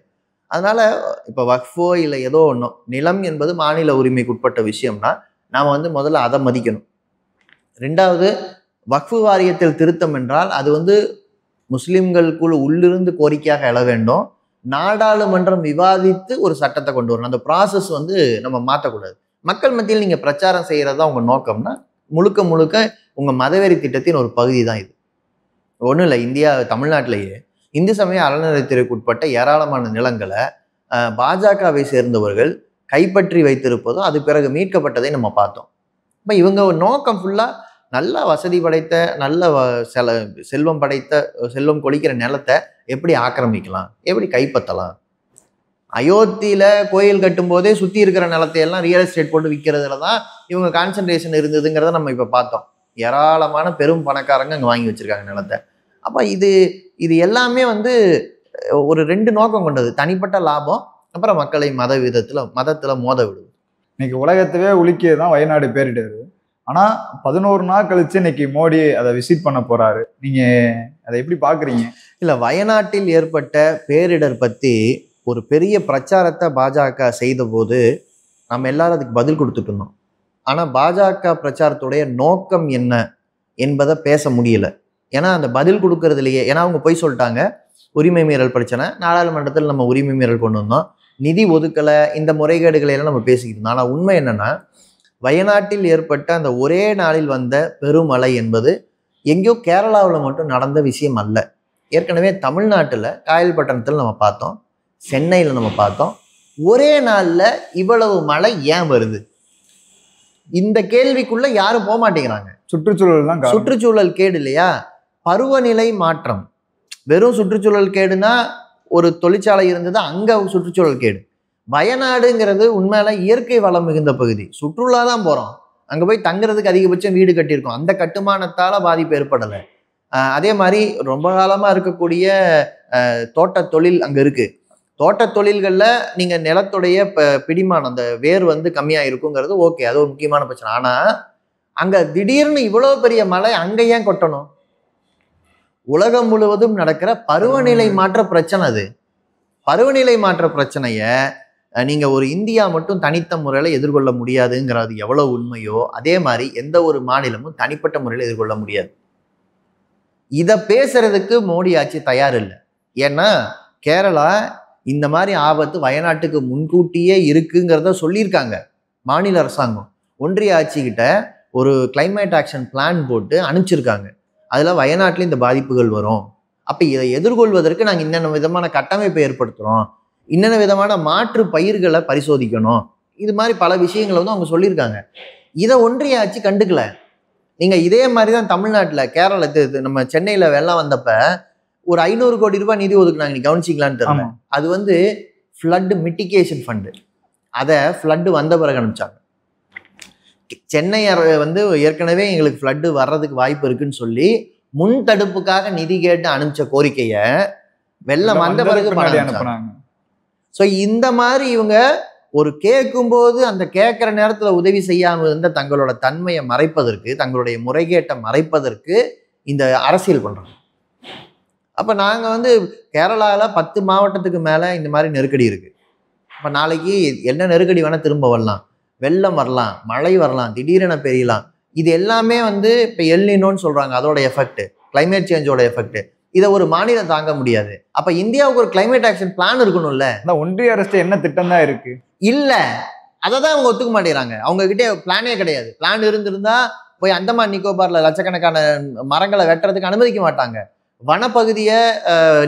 அதனால் இப்போ வக்ஃபோ இல்லை ஏதோ ஒன்றும் நிலம் என்பது மாநில உரிமைக்கு உட்பட்ட விஷயம்னா நாம் வந்து முதல்ல அதை மதிக்கணும் ரெண்டாவது வக்ஃபு வாரியத்தில் திருத்தம் என்றால் அது வந்து முஸ்லீம்களுக்குள் உள்ளிருந்து கோரிக்கையாக எழ வேண்டும் நாடாளுமன்றம் விவாதித்து ஒரு சட்டத்தை கொண்டு வரணும் அந்த ப்ராசஸ் வந்து நம்ம மாற்றக்கூடாது மக்கள் மத்தியில் நீங்கள் பிரச்சாரம் செய்கிறது தான் உங்கள் நோக்கம்னா முழுக்க முழுக்க உங்கள் மதவெறி திட்டத்தின் ஒரு பகுதி தான் இது ஒன்றும் இல்லை இந்தியா தமிழ்நாட்டிலேயே இந்து சமய அறநிலையத்திற்கு உட்பட்ட ஏராளமான நிலங்களை பாஜகவை சேர்ந்தவர்கள் கைப்பற்றி வைத்திருப்பதும் அது பிறகு மீட்கப்பட்டதை நம்ம பார்த்தோம் இப்போ இவங்க நோக்கம் ஃபுல்லாக நல்ல வசதி படைத்த நல்ல செல செல்வம் படைத்த செல்வம் கொளிக்கிற நிலத்தை எப்படி ஆக்கிரமிக்கலாம் எப்படி கைப்பற்றலாம் அயோத்தியில் கோயில் கட்டும்போதே சுற்றி இருக்கிற நிலத்தையெல்லாம் ரியல் எஸ்டேட் போட்டு விற்கிறதுல தான் இவங்க கான்சன்ட்ரேஷன் இருந்ததுங்கிறத நம்ம இப்போ பார்த்தோம் ஏராளமான பெரும் பணக்காரங்க அங்கே வாங்கி வச்சுருக்காங்க நிலத்தை அப்போ இது இது எல்லாமே வந்து ஒரு ரெண்டு நோக்கம் கொண்டது தனிப்பட்ட லாபம் அப்புறம் மக்களை மத விதத்தில் மதத்தில் மோத விடுது இன்னைக்கு உலகத்தவே உலுக்கியே தான் வயநாடு பேரிடர் ஆனால் பதினோரு நாள் கழிச்சு இன்னைக்கு மோடி அதை விசிட் பண்ண போகிறாரு நீங்கள் அதை எப்படி பார்க்குறீங்க இல்லை வயநாட்டில் ஏற்பட்ட பேரிடர் பற்றி ஒரு பெரிய பிரச்சாரத்தை பாஜக செய்தபோது நம்ம எல்லாரும் அதுக்கு பதில் கொடுத்துட்டு இருந்தோம் ஆனால் பாஜக பிரச்சாரத்துடைய நோக்கம் என்ன என்பதை பேச முடியல ஏன்னா அந்த பதில் கொடுக்கறதுலையே ஏன்னா அவங்க போய் சொல்லிட்டாங்க உரிமை மீறல் பிரச்சனை நாடாளுமன்றத்தில் நம்ம உரிமை மீறல் கொண்டு வந்தோம் நிதி ஒதுக்கலை இந்த முறைகேடுகளையெல்லாம் நம்ம பேசிக்கிட்டு இருந்தோம் ஆனால் உண்மை என்னென்னா வயநாட்டில் ஏற்பட்ட அந்த ஒரே நாளில் வந்த பெருமழை என்பது எங்கேயோ கேரளாவில் மட்டும் நடந்த விஷயம் அல்ல ஏற்கனவே தமிழ்நாட்டில் காயல்பட்டணத்தில் நம்ம பார்த்தோம் சென்னையில் நம்ம பார்த்தோம் ஒரே நாளில் இவ்வளவு மழை ஏன் வருது இந்த கேள்விக்குள்ள யாரும் போக மாட்டேங்கிறாங்க சுற்றுச்சூழல் தான் சுற்றுச்சூழல் கேடு இல்லையா பருவநிலை மாற்றம் வெறும் சுற்றுச்சூழல் கேடுனா ஒரு தொழிற்சாலை இருந்தது அங்கே சுற்றுச்சூழல் கேடு வயநாடுங்கிறது உண்மையில இயற்கை வளம் மிகுந்த பகுதி சுற்றுலா தான் போகிறோம் அங்கே போய் தங்குறதுக்கு அதிகபட்சம் வீடு கட்டியிருக்கோம் அந்த கட்டுமானத்தால் பாதிப்பு ஏற்படலை அதே மாதிரி ரொம்ப காலமாக இருக்கக்கூடிய தோட்ட தொழில் அங்கே இருக்குது தோட்ட தொழில்களில் நீங்கள் நிலத்துடைய இப்போ பிடிமானம் அந்த வேர் வந்து கம்மியாக இருக்குங்கிறது ஓகே அது ஒரு முக்கியமான பிரச்சனை ஆனால் அங்கே திடீர்னு இவ்வளோ பெரிய மலை அங்கே ஏன் கொட்டணும் உலகம் முழுவதும் நடக்கிற பருவநிலை மாற்ற பிரச்சனை அது பருவநிலை மாற்ற பிரச்சனையை நீங்கள் ஒரு இந்தியா மட்டும் தனித்த முறையில் எதிர்கொள்ள முடியாதுங்கிறது எவ்வளோ உண்மையோ அதே மாதிரி எந்த ஒரு மாநிலமும் தனிப்பட்ட முறையில் எதிர்கொள்ள முடியாது இதை பேசுறதுக்கு மோடி ஆட்சி தயார் இல்லை ஏன்னா கேரளா இந்த மாதிரி ஆபத்து வயநாட்டுக்கு முன்கூட்டியே இருக்குங்கிறத சொல்லியிருக்காங்க மாநில அரசாங்கம் ஒன்றிய ஆட்சிக்கிட்ட ஒரு கிளைமேட் ஆக்ஷன் பிளான் போட்டு அனுப்பிச்சிருக்காங்க அதில் வயநாட்டில் இந்த பாதிப்புகள் வரும் அப்போ இதை எதிர்கொள்வதற்கு நாங்கள் என்னென்ன விதமான கட்டமைப்பை ஏற்படுத்துகிறோம் என்னென்ன விதமான மாற்று பயிர்களை பரிசோதிக்கணும் இது மாதிரி பல விஷயங்களை வந்து அவங்க சொல்லியிருக்காங்க இதை ஒன்றிய ஆட்சி கண்டுக்கல நீங்கள் இதே மாதிரி தான் தமிழ்நாட்டில் கேரளத்து நம்ம சென்னையில் வெள்ளம் வந்தப்போ ஒரு ஐநூறு கோடி ரூபாய் நிதி ஒதுக்குனாங்க நீ கவனிச்சிக்கலான்ட்டு அது வந்து ஃப்ளட் மிட்டிகேஷன் ஃபண்டு அதை ஃப்ளட்டு வந்த பிறகு அனுப்பிச்சாங்க சென்னை வந்து ஏற்கனவே எங்களுக்கு ஃப்ளட்டு வர்றதுக்கு வாய்ப்பு இருக்குன்னு சொல்லி முன் தடுப்புக்காக நிதி கேட்டு அனுப்பிச்ச கோரிக்கையை வெள்ளம் வந்த பிறகு ஸோ இந்த மாதிரி இவங்க ஒரு கேட்கும்போது அந்த கேட்குற நேரத்தில் உதவி செய்யாமல் இருந்த தங்களோட தன்மையை மறைப்பதற்கு தங்களுடைய முறைகேட்டை மறைப்பதற்கு இந்த அரசியல் பண்ணுறாங்க அப்போ நாங்கள் வந்து கேரளாவில் பத்து மாவட்டத்துக்கு மேலே இந்த மாதிரி நெருக்கடி இருக்குது இப்போ நாளைக்கு என்ன நெருக்கடி வேணால் திரும்ப வரலாம் வெள்ளம் வரலாம் மழை வரலாம் திடீரென பெரியலாம் இது எல்லாமே வந்து இப்போ எல்லினோன்னு சொல்கிறாங்க அதோட எஃபெக்ட் கிளைமேட் சேஞ்சோட எஃபெக்ட் இதை ஒரு மாநிலம் தாங்க முடியாது அப்போ இந்தியாவுக்கு ஒரு கிளைமேட் ஆக்ஷன் பிளான் இருக்கணும்ல ஒன்றிய அரசு என்ன திட்டம் தான் இருக்கு இல்லை அதை தான் அவங்க ஒத்துக்க மாட்டேங்கிறாங்க அவங்க கிட்டே பிளானே கிடையாது பிளான் இருந்திருந்தா போய் அந்தமான் நிக்கோபாரில் லட்சக்கணக்கான மரங்களை வெட்டுறதுக்கு அனுமதிக்க மாட்டாங்க வனப்பகுதியை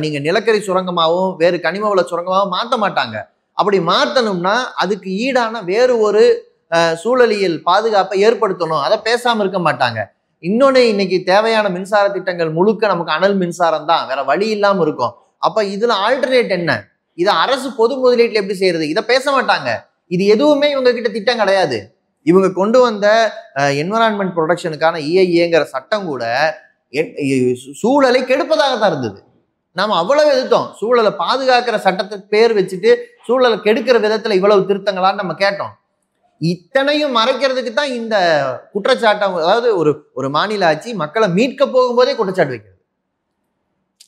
நீங்கள் நிலக்கரி சுரங்கமாகவும் வேறு கனிம வள சுரங்கமாகவும் மாற்ற மாட்டாங்க அப்படி மாற்றணும்னா அதுக்கு ஈடான வேறு ஒரு சூழலியல் பாதுகாப்பை ஏற்படுத்தணும் அதை பேசாமல் இருக்க மாட்டாங்க இன்னொன்று இன்னைக்கு தேவையான மின்சார திட்டங்கள் முழுக்க நமக்கு அனல் மின்சாரம் தான் வேற வழி இல்லாமல் இருக்கும் அப்போ இதில் ஆல்டர்னேட் என்ன இதை அரசு பொது முதலீட்டில் எப்படி செய்யறது இதை பேச மாட்டாங்க இது எதுவுமே இவங்க கிட்ட திட்டம் கிடையாது இவங்க கொண்டு வந்த என்வரான்மெண்ட் ப்ரொடக்ஷனுக்கான இஐஏங்கிற சட்டம் கூட சூழலை கெடுப்பதாக தான் இருந்தது நாம் அவ்வளவு எதிர்த்தோம் சூழலை பாதுகாக்கிற சட்டத்தை பேர் வச்சுட்டு சூழலை கெடுக்கிற விதத்தில் இவ்வளவு திருத்தங்களான்னு நம்ம கேட்டோம் இத்தனையும் மறைக்கிறதுக்கு தான் இந்த குற்றச்சாட்டம் அதாவது ஒரு ஒரு மாநில ஆட்சி மக்களை மீட்க போகும்போதே குற்றச்சாட்டு வைக்கிறது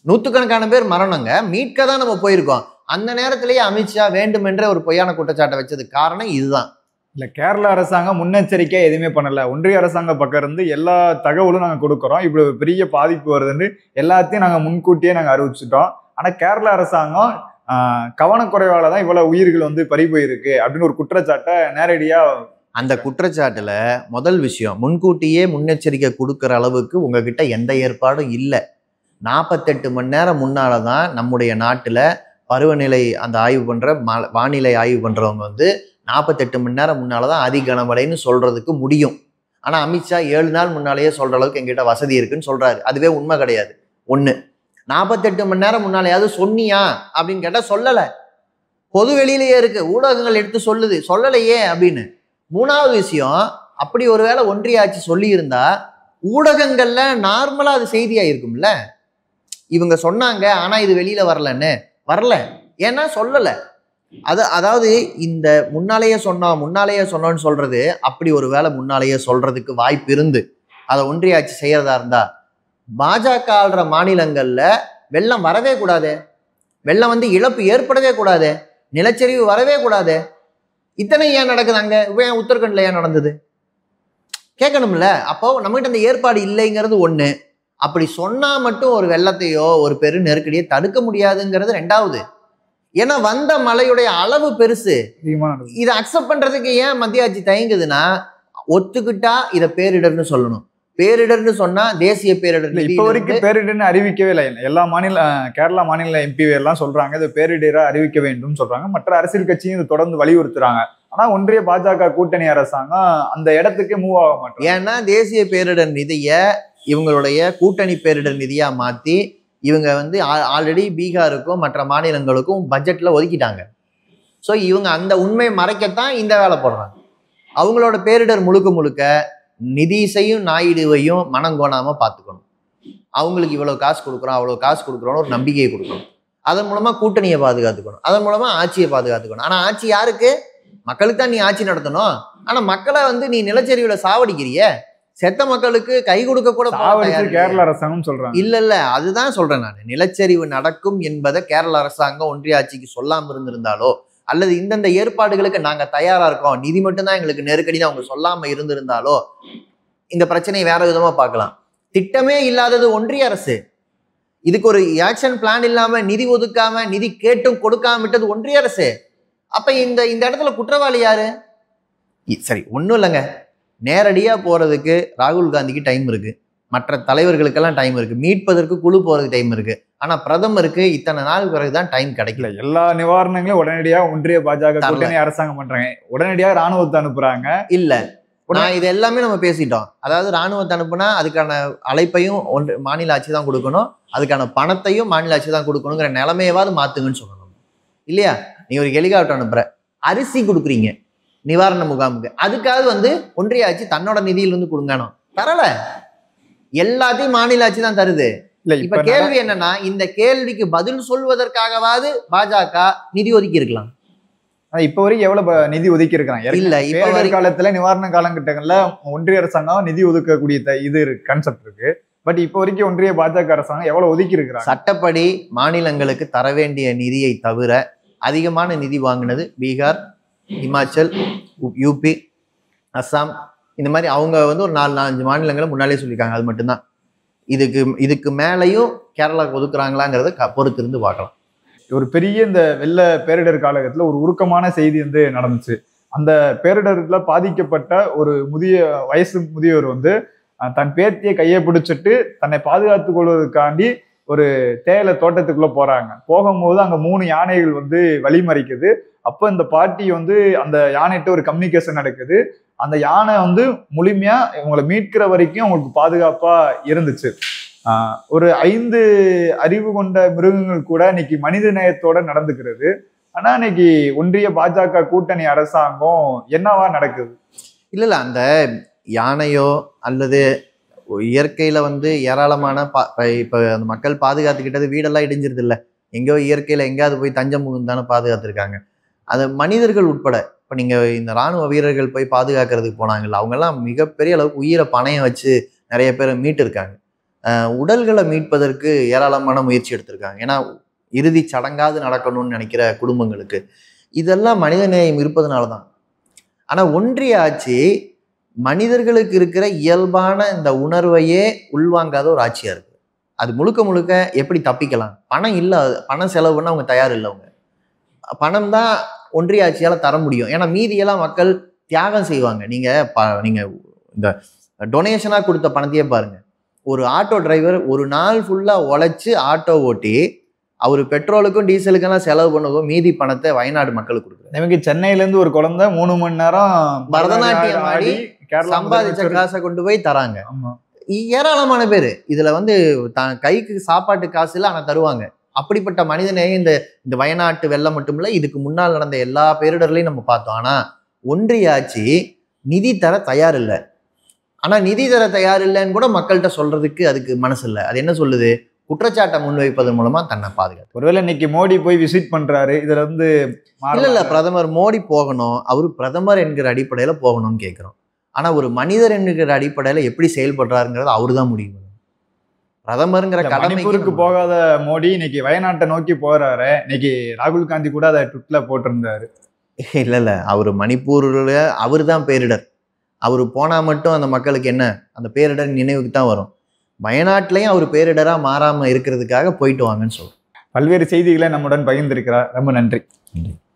நூற்றுக்கணக்கான பேர் மரணங்க மீட்க தான் நம்ம போயிருக்கோம் அந்த நேரத்திலேயே அமித்ஷா வேண்டுமென்றே ஒரு பொய்யான குற்றச்சாட்டை வச்சதுக்கு காரணம் இதுதான் இல்லை கேரள அரசாங்கம் முன்னெச்சரிக்கையாக எதுவுமே பண்ணலை ஒன்றிய அரசாங்க பக்கம் இருந்து எல்லா தகவலும் நாங்கள் கொடுக்குறோம் இப்படி பெரிய பாதிப்பு வருதுன்னு எல்லாத்தையும் நாங்கள் முன்கூட்டியே நாங்கள் அறிவிச்சிட்டோம் ஆனால் கேரள அரசாங்கம் கவனக்குறைவால் தான் இவ்வளோ உயிர்கள் வந்து பறி போயிருக்கு அப்படின்னு ஒரு குற்றச்சாட்டை நேரடியாக அந்த குற்றச்சாட்டில் முதல் விஷயம் முன்கூட்டியே முன்னெச்சரிக்கை கொடுக்குற அளவுக்கு உங்ககிட்ட எந்த ஏற்பாடும் இல்லை நாற்பத்தெட்டு மணி நேரம் முன்னால் தான் நம்முடைய நாட்டில் பருவநிலை அந்த ஆய்வு பண்ணுற வானிலை ஆய்வு பண்ணுறவங்க வந்து நாற்பத்தெட்டு மணி நேரம் முன்னால் தான் அதி சொல்கிறதுக்கு முடியும் ஆனால் அமித்ஷா ஏழு நாள் முன்னாலேயே சொல்கிற அளவுக்கு எங்கிட்ட வசதி இருக்குன்னு சொல்கிறாரு அதுவே உண்மை கிடையாது ஒன்று நாற்பத்தெட்டு மணி நேரம் முன்னாலேயாவது சொன்னியா அப்படின்னு கேட்டால் சொல்லலை பொது வெளியிலேயே இருக்குது ஊடகங்கள் எடுத்து சொல்லுது சொல்லலையே அப்படின்னு மூணாவது விஷயம் அப்படி ஒருவேளை ஒன்றிய ஆட்சி சொல்லியிருந்தா ஊடகங்களில் நார்மலாக அது செய்தியாக இருக்கும்ல இவங்க சொன்னாங்க ஆனால் இது வெளியில் வரலன்னு வரல ஏன்னா சொல்லலை அது அதாவது இந்த முன்னாலேயே சொன்னா முன்னாலேயே சொன்னோன்னு சொல்றது அப்படி ஒரு வேலை முன்னாலேயே சொல்றதுக்கு வாய்ப்பு இருந்து அதை ஒன்றிய செய்யறதா இருந்தா பாஜக ஆள்ற மாநிலங்கள்ல வெள்ளம் வரவே கூடாது வெள்ளம் வந்து இழப்பு ஏற்படவே கூடாது நிலச்சரிவு வரவே கூடாது இத்தனை ஏன் அங்க ஏன் உத்தரகண்ட்ல ஏன் நடந்தது கேட்கணும்ல அப்போ நம்மகிட்ட அந்த ஏற்பாடு இல்லைங்கிறது ஒன்று அப்படி சொன்னால் மட்டும் ஒரு வெள்ளத்தையோ ஒரு பெரு நெருக்கடியோ தடுக்க முடியாதுங்கிறது ரெண்டாவது ஏன்னா வந்த மலையுடைய அளவு பெருசு இதை அக்செப்ட் பண்றதுக்கு ஏன் மத்திய ஆட்சி தயங்குதுன்னா ஒத்துக்கிட்டா இதை பேரிடர்னு சொல்லணும் பேரிடர்னு சொன்னா தேசிய பேரிடர் இப்போ வரைக்கும் பேரிடர்னு அறிவிக்கவே இல்லை எல்லா மாநில கேரளா மாநில எம்பி எல்லாம் சொல்றாங்க இது பேரிடரா அறிவிக்க வேண்டும் சொல்றாங்க மற்ற அரசியல் கட்சியும் இது தொடர்ந்து வலியுறுத்துறாங்க ஆனா ஒன்றிய பாஜக கூட்டணி அரசாங்கம் அந்த இடத்துக்கு மூவ் ஆக மாட்டோம் ஏன்னா தேசிய பேரிடர் நிதியை இவங்களுடைய கூட்டணி பேரிடர் நிதியா மாத்தி இவங்க வந்து ஆல்ரெடி பீகாருக்கும் மற்ற மாநிலங்களுக்கும் பட்ஜெட்டில் ஒதுக்கிட்டாங்க ஸோ இவங்க அந்த உண்மையை மறைக்கத்தான் இந்த வேலை போடுறாங்க அவங்களோட பேரிடர் முழுக்க முழுக்க நிதிசையும் நாயுடுவையும் மனங்கோணாமல் பார்த்துக்கணும் அவங்களுக்கு இவ்வளோ காசு கொடுக்குறோம் அவ்வளோ காசு கொடுக்குறோன்னு ஒரு நம்பிக்கையை கொடுக்கணும் அதன் மூலமாக கூட்டணியை பாதுகாத்துக்கணும் அதன் மூலமாக ஆட்சியை பாதுகாத்துக்கணும் ஆனால் ஆட்சி யாருக்கு மக்களுக்கு தான் நீ ஆட்சி நடத்தணும் ஆனால் மக்களை வந்து நீ நிலச்சரிவில் சாவடிக்கிறிய செத்த மக்களுக்கு கை கொடுக்க கூட கேரள அரசாங்கம் சொல்றாங்க இல்ல இல்ல அதுதான் சொல்றேன் நான் நிலச்சரிவு நடக்கும் என்பதை கேரள அரசாங்கம் ஒன்றிய ஆட்சிக்கு சொல்லாம இருந்திருந்தாலோ அல்லது இந்தந்த ஏற்பாடுகளுக்கு நாங்க தயாரா இருக்கோம் நிதி மட்டும்தான் எங்களுக்கு நெருக்கடி அவங்க சொல்லாம இருந்திருந்தாலோ இந்த பிரச்சனையை வேற விதமா பார்க்கலாம் திட்டமே இல்லாதது ஒன்றிய அரசு இதுக்கு ஒரு ஆக்ஷன் பிளான் இல்லாம நிதி ஒதுக்காம நிதி கேட்டும் கொடுக்காம விட்டது ஒன்றிய அரசு அப்ப இந்த இந்த இடத்துல குற்றவாளி யாரு சரி ஒன்றும் இல்லைங்க நேரடியாக போகிறதுக்கு ராகுல் காந்திக்கு டைம் இருக்குது மற்ற தலைவர்களுக்கெல்லாம் டைம் இருக்குது மீட்பதற்கு குழு போகிறதுக்கு டைம் இருக்குது ஆனால் பிரதமருக்கு இத்தனை நாள் பிறகு தான் டைம் கிடைக்கல எல்லா நிவாரணங்களும் உடனடியாக ஒன்றிய பாஜக கூட்டணி அரசாங்கம் பண்ணுறாங்க உடனடியாக ராணுவத்தை அனுப்புகிறாங்க இல்லை நான் இது எல்லாமே நம்ம பேசிட்டோம் அதாவது ராணுவத்தை அனுப்புனா அதுக்கான அழைப்பையும் ஒன்று மாநில ஆட்சி தான் கொடுக்கணும் அதுக்கான பணத்தையும் மாநில ஆட்சி தான் கொடுக்கணுங்கிற நிலமையவாது மாத்துங்கன்னு சொல்லணும் இல்லையா நீ ஒரு ஹெலிகாப்டர் அனுப்புகிற அரிசி கொடுக்குறீங்க நிவாரண முகாமுக்கு அதுக்காவது வந்து ஒன்றிய ஆட்சி தன்னோட நிதியிலிருந்து கொடுங்கணும் தரல எல்லாத்தையும் மாநில ஆட்சி தான் தருது இப்ப கேள்வி என்னன்னா இந்த கேள்விக்கு பதில் சொல்வதற்காகவாது பாஜக நிதி ஒதுக்கி இருக்கலாம் இப்ப வரைக்கும் எவ்வளவு நிதி ஒதுக்கி இருக்கிறான் இல்ல பேரிடர் காலத்துல நிவாரண காலங்கட்டங்கள்ல ஒன்றிய அரசாங்கம் நிதி ஒதுக்கக்கூடிய இது கான்செப்ட் இருக்கு பட் இப்ப வரைக்கும் ஒன்றிய பாஜக அரசாங்கம் எவ்வளவு ஒதுக்கி இருக்கிறாங்க சட்டப்படி மாநிலங்களுக்கு தர வேண்டிய நிதியை தவிர அதிகமான நிதி வாங்கினது பீகார் இமாச்சல் யூபி அஸ்ஸாம் இந்த மாதிரி அவங்க வந்து ஒரு நாலு நாலஞ்சு மாநிலங்களை முன்னாலே சொல்லியிருக்காங்க அது மட்டும்தான் இதுக்கு இதுக்கு மேலேயும் கேரளாவுக்கு ஒதுக்குறாங்களாங்கிறத க பொறுத்து இருந்து பார்க்கலாம் ஒரு பெரிய இந்த வெள்ள பேரிடர் காலகட்டத்தில் ஒரு உருக்கமான செய்தி வந்து நடந்துச்சு அந்த பேரிடரில் பாதிக்கப்பட்ட ஒரு முதிய வயசு முதியவர் வந்து தன் பேத்தியை கையை பிடிச்சிட்டு தன்னை பாதுகாத்து கொள்வதற்காண்டி ஒரு தேயிலை தோட்டத்துக்குள்ளே போகிறாங்க போகும்போது அங்கே மூணு யானைகள் வந்து வழிமறைக்குது அப்போ இந்த பாட்டி வந்து அந்த யானைகிட்ட ஒரு கம்யூனிகேஷன் நடக்குது அந்த யானை வந்து முழுமையாக இவங்களை மீட்கிற வரைக்கும் அவங்களுக்கு பாதுகாப்பாக இருந்துச்சு ஒரு ஐந்து அறிவு கொண்ட மிருகங்கள் கூட இன்னைக்கு மனித நேயத்தோட நடந்துக்கிறது ஆனால் இன்னைக்கு ஒன்றிய பாஜக கூட்டணி அரசாங்கம் என்னவா நடக்குது இல்லை இல்லை அந்த யானையோ அல்லது இயற்கையில் வந்து ஏராளமான பா இப்போ அந்த மக்கள் பாதுகாத்துக்கிட்டது வீடெல்லாம் இடிஞ்சிருது இல்லை எங்கேயோ இயற்கையில் எங்கேயாவது போய் தஞ்சம் புகுந்தானு பாதுகாத்துருக்காங்க அதை மனிதர்கள் உட்பட இப்போ நீங்கள் இந்த இராணுவ வீரர்கள் போய் பாதுகாக்கிறதுக்கு போனாங்கல்ல அவங்கெல்லாம் மிகப்பெரிய அளவுக்கு உயிரை பணையம் வச்சு நிறைய பேர் மீட்டிருக்காங்க உடல்களை மீட்பதற்கு ஏராளமான முயற்சி எடுத்திருக்காங்க ஏன்னா இறுதி சடங்காது நடக்கணும்னு நினைக்கிற குடும்பங்களுக்கு இதெல்லாம் மனிதநேயம் இருப்பதனால தான் ஆனால் ஒன்றிய ஆட்சி மனிதர்களுக்கு இருக்கிற இயல்பான இந்த உணர்வையே உள்வாங்காத ஒரு ஆட்சியாக இருக்குது அது முழுக்க முழுக்க எப்படி தப்பிக்கலாம் பணம் இல்லை பணம் செலவு பண்ண அவங்க தயார் இல்லை அவங்க பணம் தான் ஒன்றிய ஆட்சியால் தர முடியும் ஏன்னா மீதியெல்லாம் மக்கள் தியாகம் செய்வாங்க நீங்கள் ப நீங்கள் இந்த டொனேஷனாக கொடுத்த பணத்தையே பாருங்கள் ஒரு ஆட்டோ டிரைவர் ஒரு நாள் ஃபுல்லாக உழைச்சி ஆட்டோ ஓட்டி அவர் பெட்ரோலுக்கும் டீசலுக்கெல்லாம் செலவு பண்ணதும் மீதி பணத்தை வயநாடு மக்களுக்கு கொடுக்குறாரு நமக்கு சென்னையிலேருந்து ஒரு குழந்தை மூணு மணி நேரம் பரதநாட்டியம் ஆடி சம்பாதிச்ச காசை கொண்டு போய் தராங்க ஏராளமான பேர் இதுல வந்து தான் கைக்கு சாப்பாட்டு காசு இல்லை ஆனால் தருவாங்க அப்படிப்பட்ட மனிதனே இந்த இந்த வயநாட்டு வெள்ளம் மட்டும் இல்லை இதுக்கு முன்னால் நடந்த எல்லா பேரிடர்லையும் நம்ம பார்த்தோம் ஆனால் ஒன்றிய ஆட்சி நிதி தர தயார் இல்லை ஆனால் நிதி தர தயார் இல்லைன்னு கூட மக்கள்கிட்ட சொல்றதுக்கு அதுக்கு மனசு இல்லை அது என்ன சொல்லுது குற்றச்சாட்டை முன்வைப்பதன் மூலமா தன்னை பாதுகாத்து ஒருவேளை இன்னைக்கு மோடி போய் விசிட் பண்றாரு இதுல வந்து இல்ல இல்ல பிரதமர் மோடி போகணும் அவரு பிரதமர் என்கிற அடிப்படையில போகணும்னு கேட்கிறோம் ஆனால் ஒரு மனிதர் என்கிற அடிப்படையில் எப்படி செயல்படுறாருங்கிறது அவர் தான் முடிவு பிரதமருங்கிற கடமைக்கு போகாத மோடி இன்னைக்கு வயநாட்டை நோக்கி போறாரு இன்னைக்கு ராகுல் காந்தி கூட அதை ட்விட்டில் போட்டிருந்தாரு இல்லை இல்லை அவர் மணிப்பூரில் அவர் தான் பேரிடர் அவர் போனால் மட்டும் அந்த மக்களுக்கு என்ன அந்த பேரிடர் நினைவுக்கு தான் வரும் வயநாட்டிலையும் அவர் பேரிடராக மாறாமல் இருக்கிறதுக்காக போயிட்டு வாங்கன்னு சொல்கிறோம் பல்வேறு செய்திகளை நம்முடன் பகிர்ந்திருக்கிறார் ரொம்ப நன்றி நன்றி